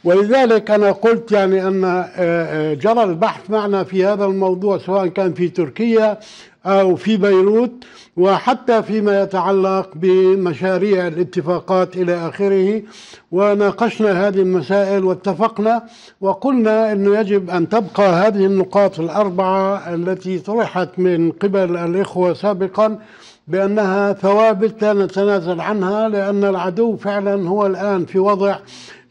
ولذلك انا قلت يعني ان آه، آه، جرى البحث معنا في هذا الموضوع سواء كان في تركيا أو في بيروت وحتى فيما يتعلق بمشاريع الاتفاقات إلى آخره وناقشنا هذه المسائل واتفقنا وقلنا أنه يجب أن تبقى هذه النقاط الأربعة التي طرحت من قبل الإخوة سابقا بأنها ثوابت لا نتنازل عنها لأن العدو فعلا هو الآن في وضع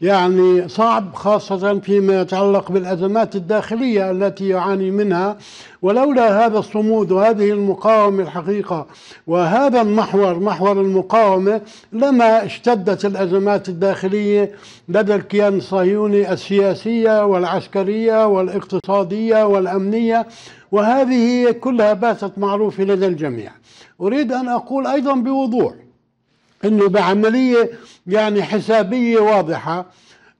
يعني صعب خاصة فيما يتعلق بالأزمات الداخلية التي يعاني منها ولولا هذا الصمود وهذه المقاومة الحقيقة وهذا المحور محور المقاومة لما اشتدت الأزمات الداخلية لدى الكيان الصهيوني السياسية والعسكرية والاقتصادية والأمنية وهذه كلها باتت معروفة لدى الجميع أريد أن أقول أيضا بوضوح انه بعمليه يعني حسابيه واضحه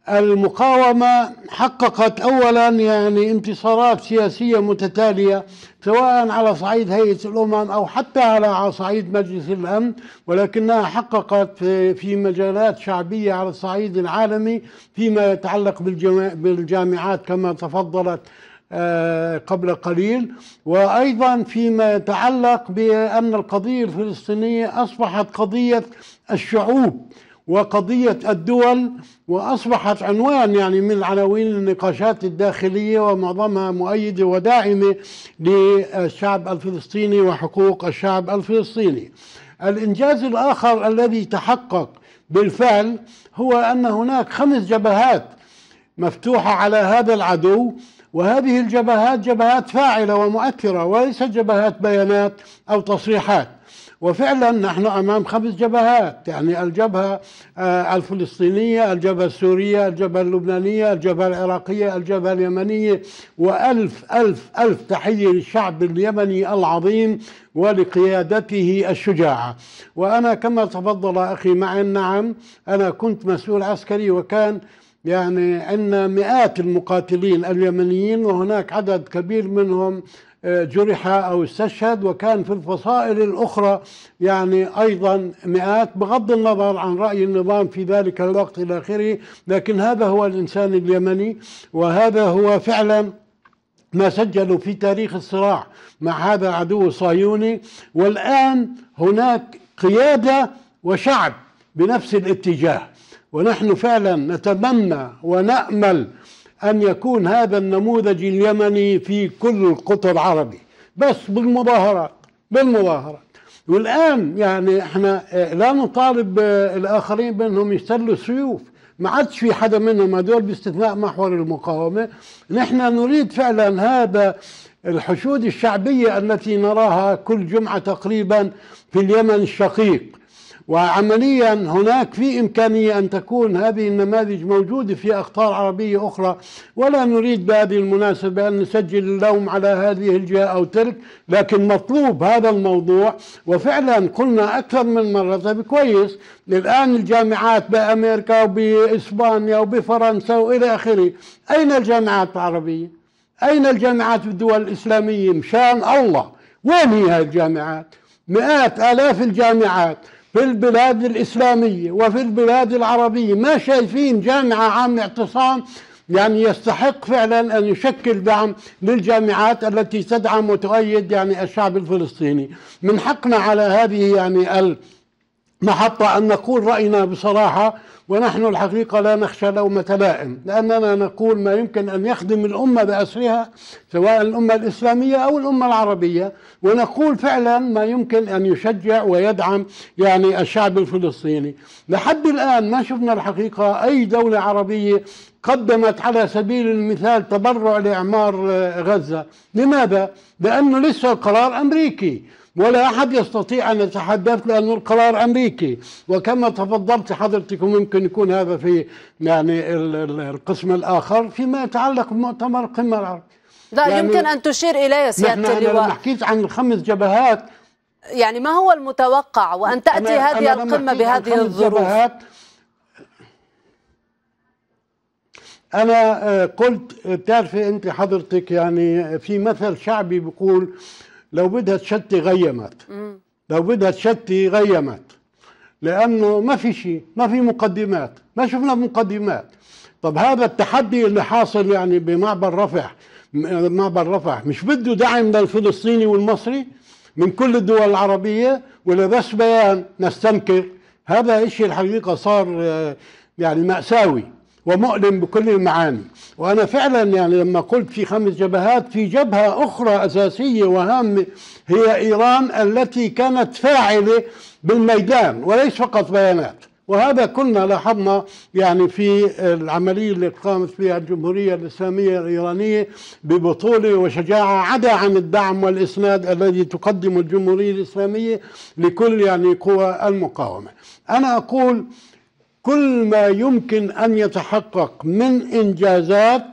المقاومه حققت اولا يعني انتصارات سياسيه متتاليه سواء على صعيد هيئه الامم او حتى على صعيد مجلس الامن ولكنها حققت في مجالات شعبيه على الصعيد العالمي فيما يتعلق بالجامعات كما تفضلت آه، قبل قليل وأيضا فيما يتعلق بأن القضية الفلسطينية أصبحت قضية الشعوب وقضية الدول وأصبحت عنوان يعني من عناوين النقاشات الداخلية ومعظمها مؤيدة وداعمة للشعب الفلسطيني وحقوق الشعب الفلسطيني الإنجاز الآخر الذي تحقق بالفعل هو أن هناك خمس جبهات مفتوحة على هذا العدو وهذه الجبهات جبهات فاعلة ومؤثرة وليست جبهات بيانات أو تصريحات وفعلا نحن امام خمس جبهات يعني الجبهه آه، الفلسطينيه، الجبهه السوريه، الجبهه اللبنانيه، الجبهه العراقيه، الجبهه اليمنيه والف الف الف تحيه للشعب اليمني العظيم ولقيادته الشجاعه. وانا كما تفضل اخي معي نعم انا كنت مسؤول عسكري وكان يعني عندنا مئات المقاتلين اليمنيين وهناك عدد كبير منهم آه، جرح او استشهد وكان في الفصائل الاخرى يعني ايضا مئات بغض النظر عن راي النظام في ذلك الوقت الى اخره لكن هذا هو الانسان اليمني وهذا هو فعلا ما سجلوا في تاريخ الصراع مع هذا العدو الصهيوني والان هناك قياده وشعب بنفس الاتجاه ونحن فعلا نتمنى ونأمل أن يكون هذا النموذج اليمني في كل القطر العربي بس بالمظاهرات بالمظاهرات والآن يعني احنا آه، لا نطالب آه، الآخرين بأنهم يستلوا السيوف ما عادش في حدا منهم هذول باستثناء محور المقاومة نحن نريد فعلا هذا الحشود الشعبية التي نراها كل جمعة تقريبا في اليمن الشقيق وعمليا هناك في إمكانية أن تكون هذه النماذج موجودة في أقطار عربية أخرى ولا نريد بهذه المناسبة أن نسجل اللوم على هذه الجهة أو تلك لكن مطلوب هذا الموضوع وفعلا قلنا أكثر من مرة طيب كويس الآن الجامعات بأمريكا وبإسبانيا وبفرنسا وإلى آخره أين الجامعات العربية أين الجامعات في الدول الإسلامية مشان الله وين هي الجامعات مئات آلاف الجامعات في البلاد الإسلامية وفي البلاد العربية ما شايفين جامعة عامة اعتصام يعني يستحق فعلا أن يشكل دعم للجامعات التي تدعم وتؤيد يعني الشعب الفلسطيني من حقنا على هذه يعني المحطة أن نقول رأينا بصراحة ونحن الحقيقة لا نخشى لومة لائم لأننا نقول ما يمكن أن يخدم الأمة بأسرها سواء الأمة الإسلامية أو الأمة العربية ونقول فعلا ما يمكن أن يشجع ويدعم يعني الشعب الفلسطيني لحد الآن ما شفنا الحقيقة أي دولة عربية قدمت على سبيل المثال تبرع لإعمار آه، غزة لماذا؟ لأنه لسه القرار أمريكي ولا أحد يستطيع أن يتحدث لأنه القرار أمريكي وكما تفضلت حضرتك وممكن يكون هذا في يعني القسم الآخر فيما يتعلق بمؤتمر القمة العربية لا يعني يمكن أن تشير إليه سيادة اللواء نحن حكيت عن الخمس جبهات يعني ما هو المتوقع وأن تأتي أنا هذه أنا القمة بهذه الظروف أنا قلت تعرفي أنت حضرتك يعني في مثل شعبي بيقول لو بدها تشتي غيمت لو بدها تشتي غيمت لانه ما في شيء ما في مقدمات ما شفنا مقدمات طب هذا التحدي اللي حاصل يعني بمعبر رفح معبر رفح مش بده دعم للفلسطيني والمصري من كل الدول العربية ولا بس بيان نستنكر هذا إشي الحقيقة صار آه، يعني مأساوي ومؤلم بكل المعاني وأنا فعلا يعني لما قلت في خمس جبهات في جبهة أخرى أساسية وهامة هي إيران التي كانت فاعلة بالميدان وليس فقط بيانات وهذا كنا لاحظنا يعني في العملية اللي قامت فيها الجمهورية الإسلامية الإيرانية ببطولة وشجاعة عدا عن الدعم والإسناد الذي تقدم الجمهورية الإسلامية لكل يعني قوى المقاومة أنا أقول كل ما يمكن أن يتحقق من إنجازات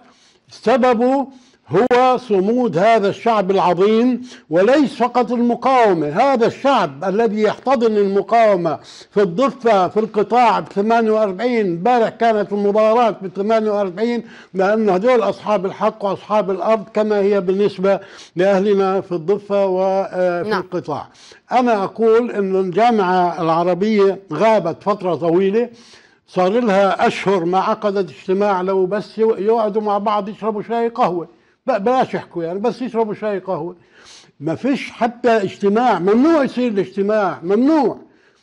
سببه هو صمود هذا الشعب العظيم وليس فقط المقاومة هذا الشعب الذي يحتضن المقاومة في الضفة في القطاع ب 48 امبارح كانت المباراه ب 48 لأن هذول أصحاب الحق وأصحاب الأرض كما هي بالنسبة لأهلنا في الضفة وفي آه، نعم. القطاع أنا أقول أن الجامعة العربية غابت فترة طويلة صار لها أشهر ما عقدت اجتماع لو بس يقعدوا مع بعض يشربوا شاي قهوة بلاش يحكوا يعني بس يشربوا شاي قهوه ما فيش حتى اجتماع ممنوع يصير الاجتماع ممنوع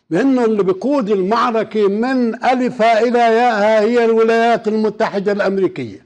لانه اللي بيقود المعركه من الف الى ياها هي الولايات المتحده الامريكيه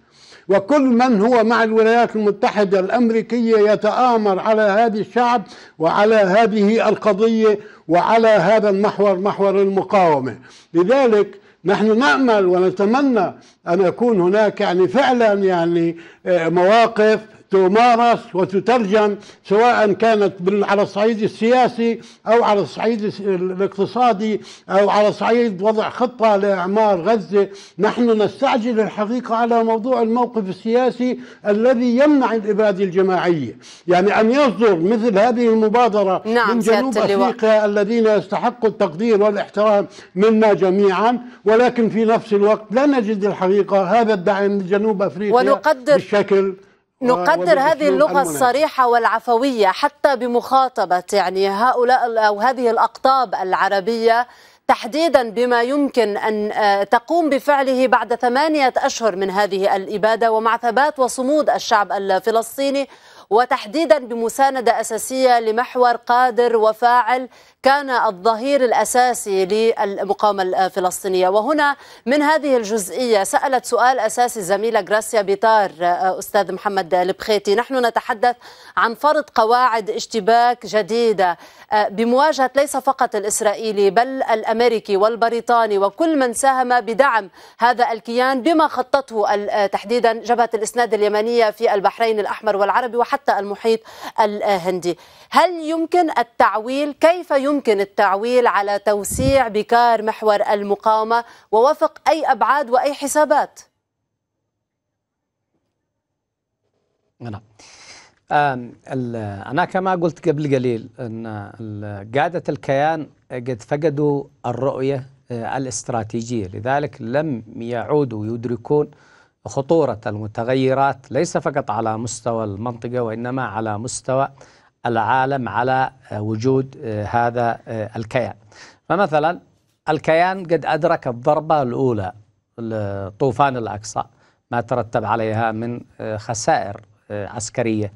وكل من هو مع الولايات المتحدة الأمريكية يتآمر على هذا الشعب وعلى هذه القضية وعلى هذا المحور محور المقاومة لذلك نحن نأمل ونتمنى أن يكون هناك يعني فعلا يعني آه، مواقف تمارس وتترجم سواء كانت على الصعيد السياسي أو على الصعيد الاقتصادي أو على صعيد وضع خطة لإعمار غزة نحن نستعجل الحقيقة على موضوع الموقف السياسي الذي يمنع الإبادة الجماعية يعني أن يصدر مثل هذه المبادرة نعم من جنوب أفريقيا الذين يستحقوا التقدير والاحترام منا جميعا ولكن في نفس الوقت لا نجد الحقيقة هذا الدعم من جنوب أفريقيا ونقدر بالشكل نقدر هذه اللغة الصريحة والعفوية حتى بمخاطبة يعني هؤلاء أو هذه الأقطاب العربية تحديدا بما يمكن أن آه، تقوم بفعله بعد ثمانية أشهر من هذه الإبادة ومع ثبات وصمود الشعب الفلسطيني وتحديدا بمساندة أساسية لمحور قادر وفاعل كان الظهير الأساسي للمقاومة الفلسطينية وهنا من هذه الجزئية سألت سؤال أساسي زميلة غراسيا بيطار آه، أستاذ محمد البخيتي نحن نتحدث عن فرض قواعد اشتباك جديدة آه، بمواجهة ليس فقط الإسرائيلي بل الأمريكي والبريطاني وكل من ساهم بدعم هذا الكيان بما خطته آه، تحديدا جبهة الإسناد اليمنية في البحرين الأحمر والعربي وحتى المحيط الهندي هل يمكن التعويل كيف يمكن يمكن التعويل على توسيع بكار محور المقاومة ووفق أي أبعاد وأي حسابات نعم أنا كما قلت قبل قليل أن قادة الكيان قد فقدوا الرؤية الاستراتيجية لذلك لم يعودوا يدركون خطورة المتغيرات ليس فقط على مستوى المنطقة وإنما على مستوى العالم على آه، وجود آه، هذا آه، الكيان فمثلا الكيان قد أدرك الضربة الأولى طوفان الأقصى ما ترتب عليها من خسائر عسكرية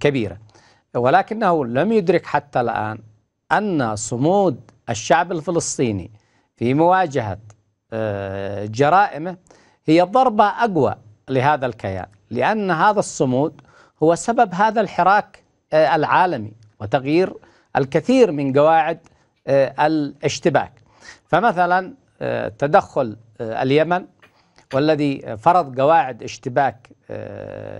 كبيرة ولكنه لم يدرك حتى الآن أن صمود الشعب الفلسطيني في مواجهة جرائمه هي ضربة أقوى لهذا الكيان لأن هذا الصمود هو سبب هذا الحراك آه، العالمي وتغيير الكثير من قواعد آه، الاشتباك فمثلا آه، تدخل اليمن والذي فرض قواعد اشتباك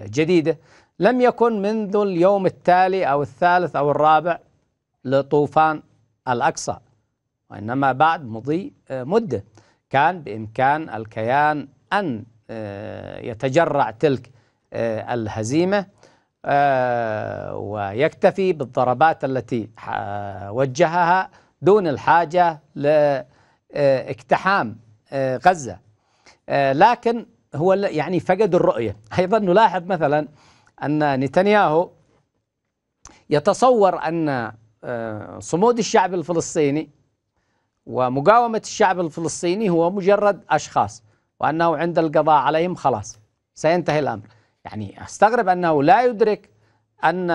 جديدة لم يكن منذ اليوم التالي أو الثالث أو الرابع لطوفان الأقصى وإنما بعد مضي مدة كان بإمكان الكيان أن يتجرع تلك الهزيمة آه، ويكتفي بالضربات التي وجهها دون الحاجة لاقتحام آه، آه، غزة لكن هو يعني فقد الرؤية أيضا نلاحظ مثلا أن نتنياهو يتصور أن صمود الشعب الفلسطيني ومقاومة الشعب الفلسطيني هو مجرد أشخاص وأنه عند القضاء عليهم خلاص سينتهي الأمر يعني استغرب انه لا يدرك ان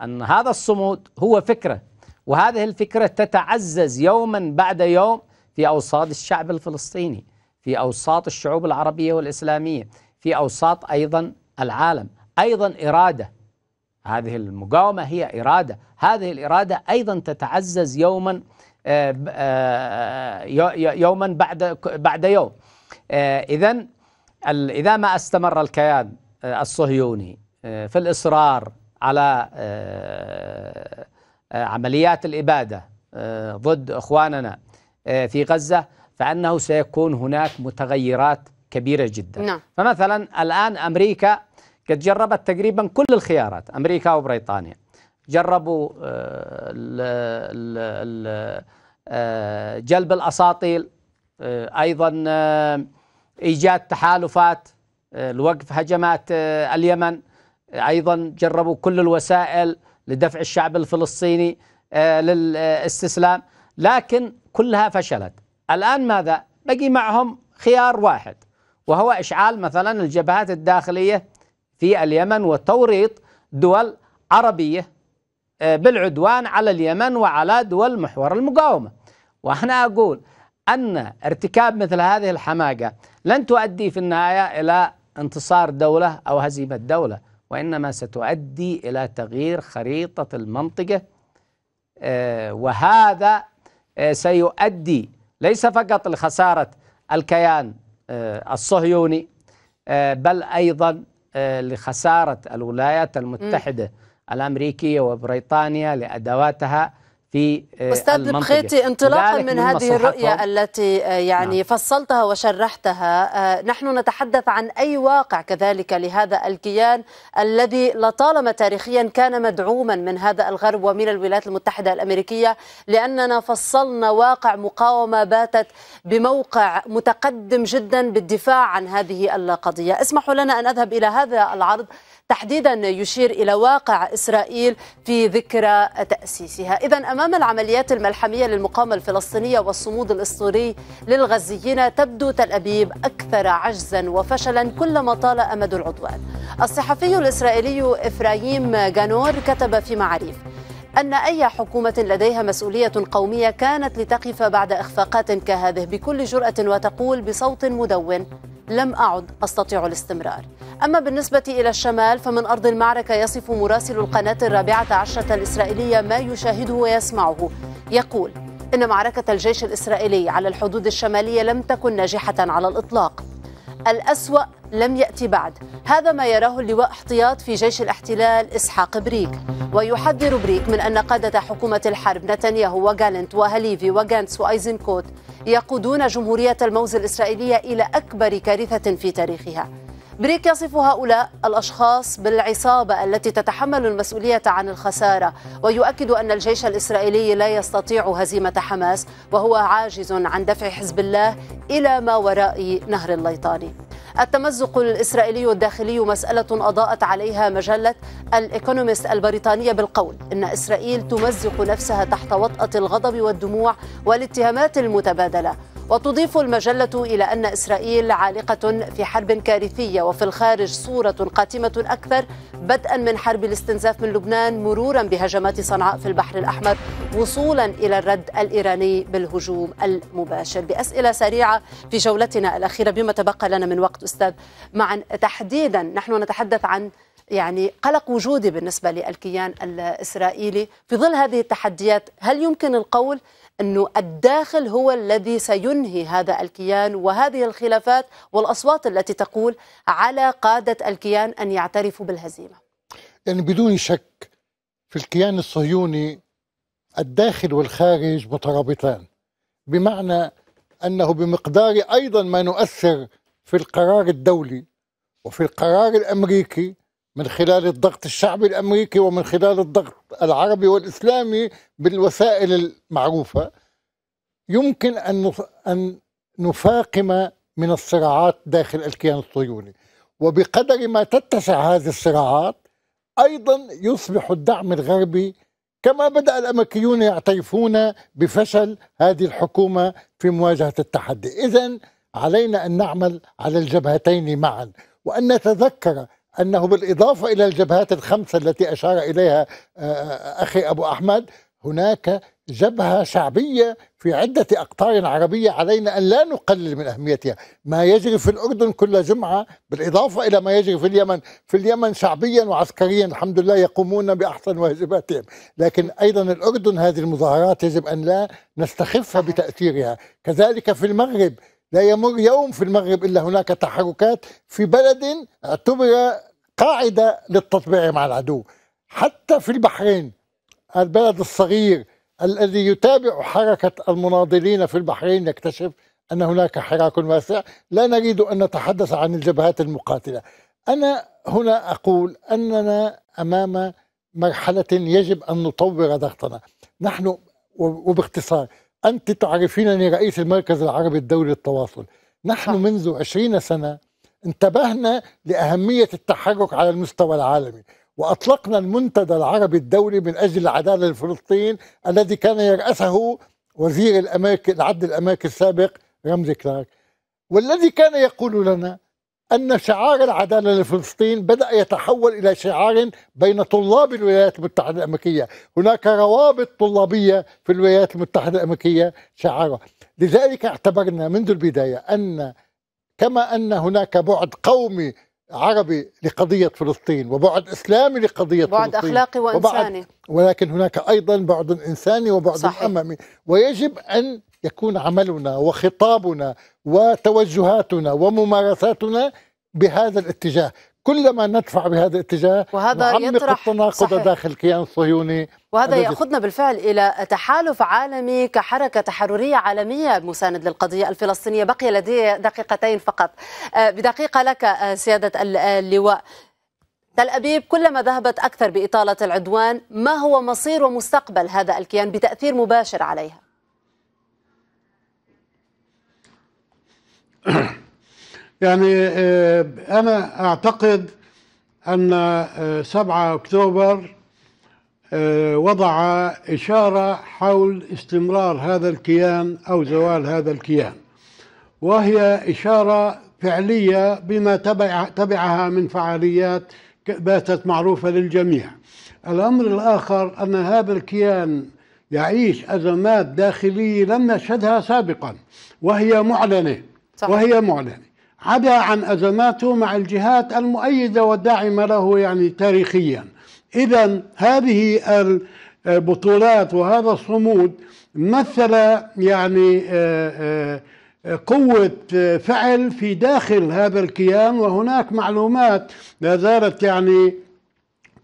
ان هذا الصمود هو فكره وهذه الفكره تتعزز يوما بعد يوم في اوساط الشعب الفلسطيني في اوساط الشعوب العربيه والاسلاميه في اوساط ايضا العالم ايضا اراده هذه المقاومه هي اراده هذه الاراده ايضا تتعزز يوما آه، آه، يوما بعد بعد يوم آه، اذا اذا ما استمر الكيان آه، الصهيوني آه، في الإصرار على آه، عمليات الإبادة ضد إخواننا في غزة فأنه سيكون هناك متغيرات كبيرة جدا نعم. فمثلا الآن أمريكا قد جربت تقريبا كل الخيارات أمريكا وبريطانيا جربوا جلب الأساطيل أيضا إيجاد تحالفات آه، لوقف هجمات آه، اليمن آه، أيضا جربوا كل الوسائل لدفع الشعب الفلسطيني للاستسلام لكن كلها فشلت الآن ماذا؟ بقي معهم خيار واحد وهو إشعال مثلا الجبهات الداخلية في اليمن وتوريط دول عربية بالعدوان على اليمن وعلى دول محور المقاومة وأنا أقول أن ارتكاب مثل هذه الحماقة لن تؤدي في النهاية إلى انتصار دولة أو هزيمة دولة وإنما ستؤدي إلى تغيير خريطة المنطقة آه، وهذا آه، سيؤدي ليس فقط لخسارة الكيان آه، الصهيوني بل أيضا لخسارة الولايات المتحدة الأمريكية وبريطانيا لأدواتها في آه، استاذ بخيتي انطلاقا من هذه الرؤيه التي آه، يعني نعم. فصلتها وشرحتها آه، نحن نتحدث عن اي واقع كذلك لهذا الكيان الذي لطالما تاريخيا كان مدعوما من هذا الغرب ومن الولايات المتحده الامريكيه لاننا فصلنا واقع مقاومه باتت بموقع متقدم جدا بالدفاع عن هذه القضيه اسمحوا لنا ان اذهب الى هذا العرض تحديدا يشير إلى واقع إسرائيل في ذكرى تأسيسها إذا أمام العمليات الملحمية للمقاومة الفلسطينية والصمود الإسطوري للغزيين تبدو تل أبيب أكثر عجزا وفشلا كلما طال أمد العدوان الصحفي الإسرائيلي إفرايم جانور كتب في معاريف أن أي حكومة لديها مسؤولية قومية كانت لتقف بعد إخفاقات كهذه بكل جرأة وتقول بصوت مدون لم أعد أستطيع الاستمرار أما بالنسبة إلى الشمال فمن أرض المعركة يصف مراسل القناة الرابعة عشرة الإسرائيلية ما يشاهده ويسمعه يقول إن معركة الجيش الإسرائيلي على الحدود الشمالية لم تكن ناجحة على الإطلاق الأسوأ لم يأتي بعد هذا ما يراه اللواء احتياط في جيش الاحتلال إسحاق بريك ويحذر بريك من أن قادة حكومة الحرب نتنياهو وغالنت وهليفي وغانتس وأيزنكوت يقودون جمهورية الموز الإسرائيلية إلى أكبر كارثة في تاريخها بريك يصف هؤلاء الأشخاص بالعصابة التي تتحمل المسؤولية عن الخسارة ويؤكد أن الجيش الإسرائيلي لا يستطيع هزيمة حماس وهو عاجز عن دفع حزب الله إلى ما وراء نهر الليطاني التمزق الإسرائيلي الداخلي مسألة أضاءت عليها مجلة الإيكونوميست البريطانية بالقول إن إسرائيل تمزق نفسها تحت وطأة الغضب والدموع والاتهامات المتبادلة وتضيف المجلة إلى أن إسرائيل عالقة في حرب كارثية وفي الخارج صورة قاتمة أكثر بدءا من حرب الاستنزاف من لبنان مرورا بهجمات صنعاء في البحر الأحمر وصولا إلى الرد الإيراني بالهجوم المباشر بأسئلة سريعة في جولتنا الأخيرة بما تبقى لنا من وقت أستاذ معا تحديدا نحن نتحدث عن يعني قلق وجودي بالنسبة للكيان الإسرائيلي في ظل هذه التحديات هل يمكن القول أنه الداخل هو الذي سينهي هذا الكيان وهذه الخلافات والأصوات التي تقول على قادة الكيان أن يعترفوا بالهزيمة يعني بدون شك في الكيان الصهيوني الداخل والخارج مترابطان بمعنى أنه بمقدار أيضا ما نؤثر في القرار الدولي وفي القرار الأمريكي من خلال الضغط الشعبي الامريكي ومن خلال الضغط العربي والاسلامي بالوسائل المعروفه يمكن ان ان نفاقم من الصراعات داخل الكيان الصهيوني وبقدر ما تتسع هذه الصراعات ايضا يصبح الدعم الغربي كما بدا الامريكيون يعترفون بفشل هذه الحكومه في مواجهه التحدي اذا علينا ان نعمل على الجبهتين معا وان نتذكر انه بالاضافه الى الجبهات الخمسه التي اشار اليها آه، آه، اخي ابو احمد هناك جبهه شعبيه في عده اقطار عربيه علينا ان لا نقلل من اهميتها، ما يجري في الاردن كل جمعه بالاضافه الى ما يجري في اليمن، في اليمن شعبيا وعسكريا الحمد لله يقومون باحسن واجباتهم، لكن ايضا الاردن هذه المظاهرات يجب ان لا نستخفها بتاثيرها، كذلك في المغرب لا يمر يوم في المغرب إلا هناك تحركات في بلد اعتبر قاعدة للتطبيع مع العدو حتى في البحرين البلد الصغير الذي يتابع حركة المناضلين في البحرين يكتشف أن هناك حراك واسع لا نريد أن نتحدث عن الجبهات المقاتلة أنا هنا أقول أننا أمام مرحلة يجب أن نطور ضغطنا نحن وباختصار أنت تعرفينني رئيس المركز العربي الدولي للتواصل نحن صح. منذ عشرين سنة انتبهنا لأهمية التحرك على المستوى العالمي وأطلقنا المنتدى العربي الدولي من أجل العدالة لفلسطين الذي كان يرأسه وزير الأماكن العدل الأماكن السابق رمزي كلارك والذي كان يقول لنا أن شعار العدالة لفلسطين بدأ يتحول إلى شعار بين طلاب الولايات المتحدة الأمريكية هناك روابط طلابية في الولايات المتحدة الأمريكية شعارها لذلك اعتبرنا منذ البداية أن كما أن هناك بعد قومي عربي لقضية فلسطين وبعد إسلامي لقضية بعد فلسطين أخلاقي وإنساني ولكن هناك أيضا بعد إنساني وبعد صحيح. أممي ويجب أن يكون عملنا وخطابنا وتوجهاتنا وممارساتنا بهذا الاتجاه كلما ندفع بهذا الاتجاه وهذا يطرح التناقض صحيح. داخل الكيان الصهيوني وهذا ياخذنا بالفعل الى تحالف عالمي كحركه تحرريه عالميه مساند للقضيه الفلسطينيه بقي لدي دقيقتين فقط آه، بدقيقه لك آه، سياده آه، اللواء تل أبيب كلما ذهبت أكثر بإطالة العدوان ما هو مصير ومستقبل هذا الكيان بتأثير مباشر عليها؟ يعني آه، أنا أعتقد أن 7 آه، أكتوبر آه، وضع إشارة حول استمرار هذا الكيان أو زوال هذا الكيان وهي إشارة فعلية بما تبع تبعها من فعاليات باتت معروفة للجميع الأمر الآخر أن هذا الكيان يعيش أزمات داخلية لم نشهدها سابقا وهي معلنة صحيح. وهي معلنة عدا عن أزماته مع الجهات المؤيدة والداعمة له يعني تاريخيا إذا هذه البطولات وهذا الصمود مثل يعني آه، آه، قوة آه، فعل في داخل هذا الكيان وهناك معلومات لا زالت يعني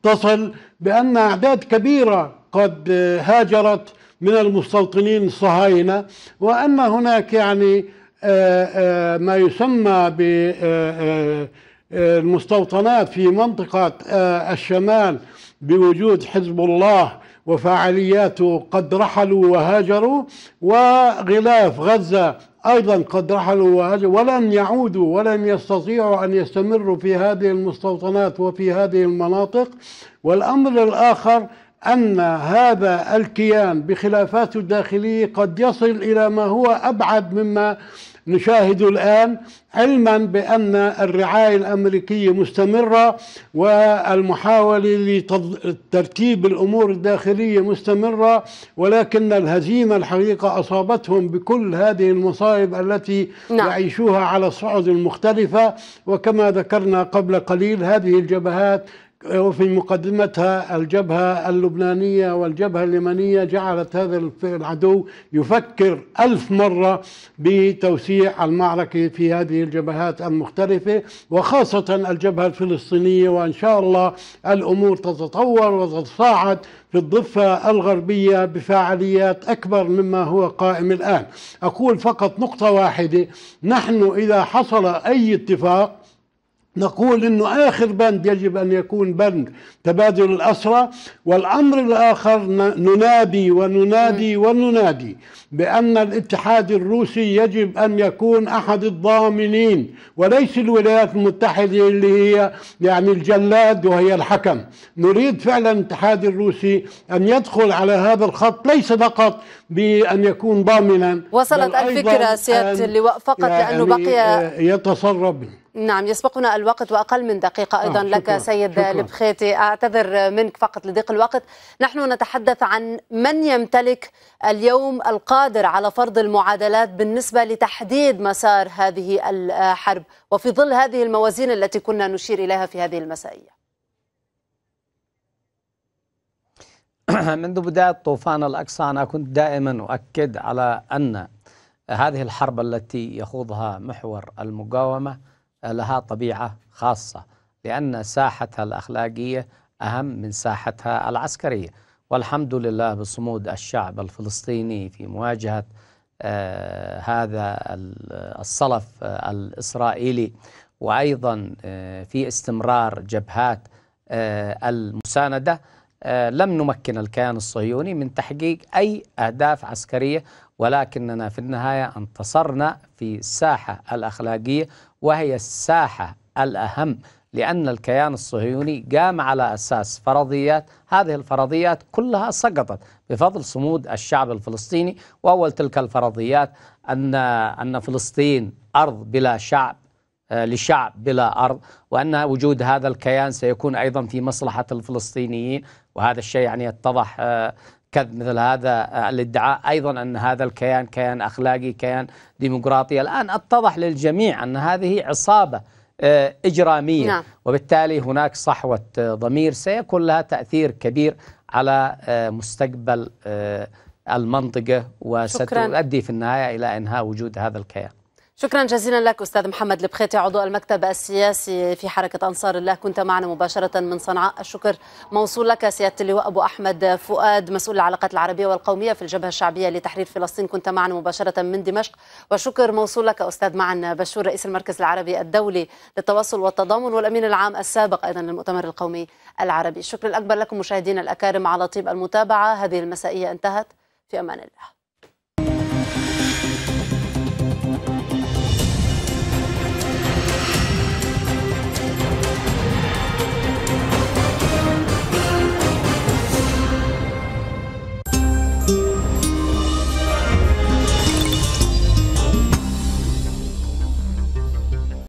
تصل بأن أعداد كبيرة قد هاجرت من المستوطنين الصهاينة وأن هناك يعني آه، آه، ما يسمى بالمستوطنات آه، في منطقة الشمال بوجود حزب الله وفعالياته قد رحلوا وهاجروا وغلاف غزة أيضا قد رحلوا وهاجروا ولن يعودوا ولن يستطيعوا أن يستمروا في هذه المستوطنات وفي هذه المناطق والأمر الآخر أن هذا الكيان بخلافاته الداخلية قد يصل إلى ما هو أبعد مما نشاهده الآن علما بأن الرعاية الأمريكية مستمرة والمحاولة لترتيب الأمور الداخلية مستمرة ولكن الهزيمة الحقيقة أصابتهم بكل هذه المصائب التي نعم. يعيشوها على الصعد المختلفة وكما ذكرنا قبل قليل هذه الجبهات وفي مقدمتها الجبهة اللبنانية والجبهة اليمنية جعلت هذا العدو يفكر ألف مرة بتوسيع المعركة في هذه الجبهات المختلفة وخاصة الجبهة الفلسطينية وإن شاء الله الأمور تتطور وتتصاعد في الضفة الغربية بفاعليات أكبر مما هو قائم الآن أقول فقط نقطة واحدة نحن إذا حصل أي اتفاق نقول انه اخر بند يجب ان يكون بند تبادل الاسرى والامر الاخر ننادي وننادي وننادي بان الاتحاد الروسي يجب ان يكون احد الضامنين وليس الولايات المتحده اللي هي يعني الجلاد وهي الحكم نريد فعلا الاتحاد الروسي ان يدخل على هذا الخط ليس فقط بان يكون ضامنا وصلت الفكره سياده اللواء فقط يعني لانه بقي يتصرف نعم يسبقنا الوقت وأقل من دقيقة آه، أيضا آه لك شكرا سيد شكرا لبخيتي أعتذر منك فقط لضيق الوقت نحن نتحدث عن من يمتلك اليوم القادر على فرض المعادلات بالنسبة لتحديد مسار هذه الحرب وفي ظل هذه الموازين التي كنا نشير إليها في هذه المسائية منذ بداية طوفان الأقصى أنا كنت دائما أؤكد على أن هذه الحرب التي يخوضها محور المقاومة لها طبيعة خاصة لأن ساحتها الأخلاقية أهم من ساحتها العسكرية والحمد لله بصمود الشعب الفلسطيني في مواجهة آه، هذا الصلف آه، الإسرائيلي وأيضا آه، في استمرار جبهات المساندة لم نمكن الكيان الصهيوني من تحقيق أي أهداف عسكرية ولكننا في النهاية انتصرنا في الساحة الأخلاقية وهي الساحة الأهم لأن الكيان الصهيوني قام على أساس فرضيات هذه الفرضيات كلها سقطت بفضل صمود الشعب الفلسطيني وأول تلك الفرضيات أن أن فلسطين أرض بلا شعب آه، لشعب بلا أرض وأن وجود هذا الكيان سيكون أيضا في مصلحة الفلسطينيين وهذا الشيء يعني اتضح آه، كذب مثل هذا آه، الادعاء ايضا ان هذا الكيان كيان اخلاقي كيان ديمقراطي الان اتضح للجميع ان هذه عصابه آه، اجراميه نعم. وبالتالي هناك صحوه آه، ضمير سيكون لها تاثير كبير على مستقبل المنطقه وستؤدي في النهايه الى انهاء وجود هذا الكيان شكرا جزيلا لك استاذ محمد البخيتي عضو المكتب السياسي في حركه انصار الله كنت معنا مباشره من صنعاء الشكر موصول لك سياده اللواء ابو احمد فؤاد مسؤول العلاقات العربيه والقوميه في الجبهه الشعبيه لتحرير فلسطين كنت معنا مباشره من دمشق وشكر موصول لك استاذ معن بشور رئيس المركز العربي الدولي للتواصل والتضامن والامين العام السابق ايضا للمؤتمر القومي العربي الشكر الاكبر لكم مشاهدينا الاكارم على طيب المتابعه هذه المسائيه انتهت في امان الله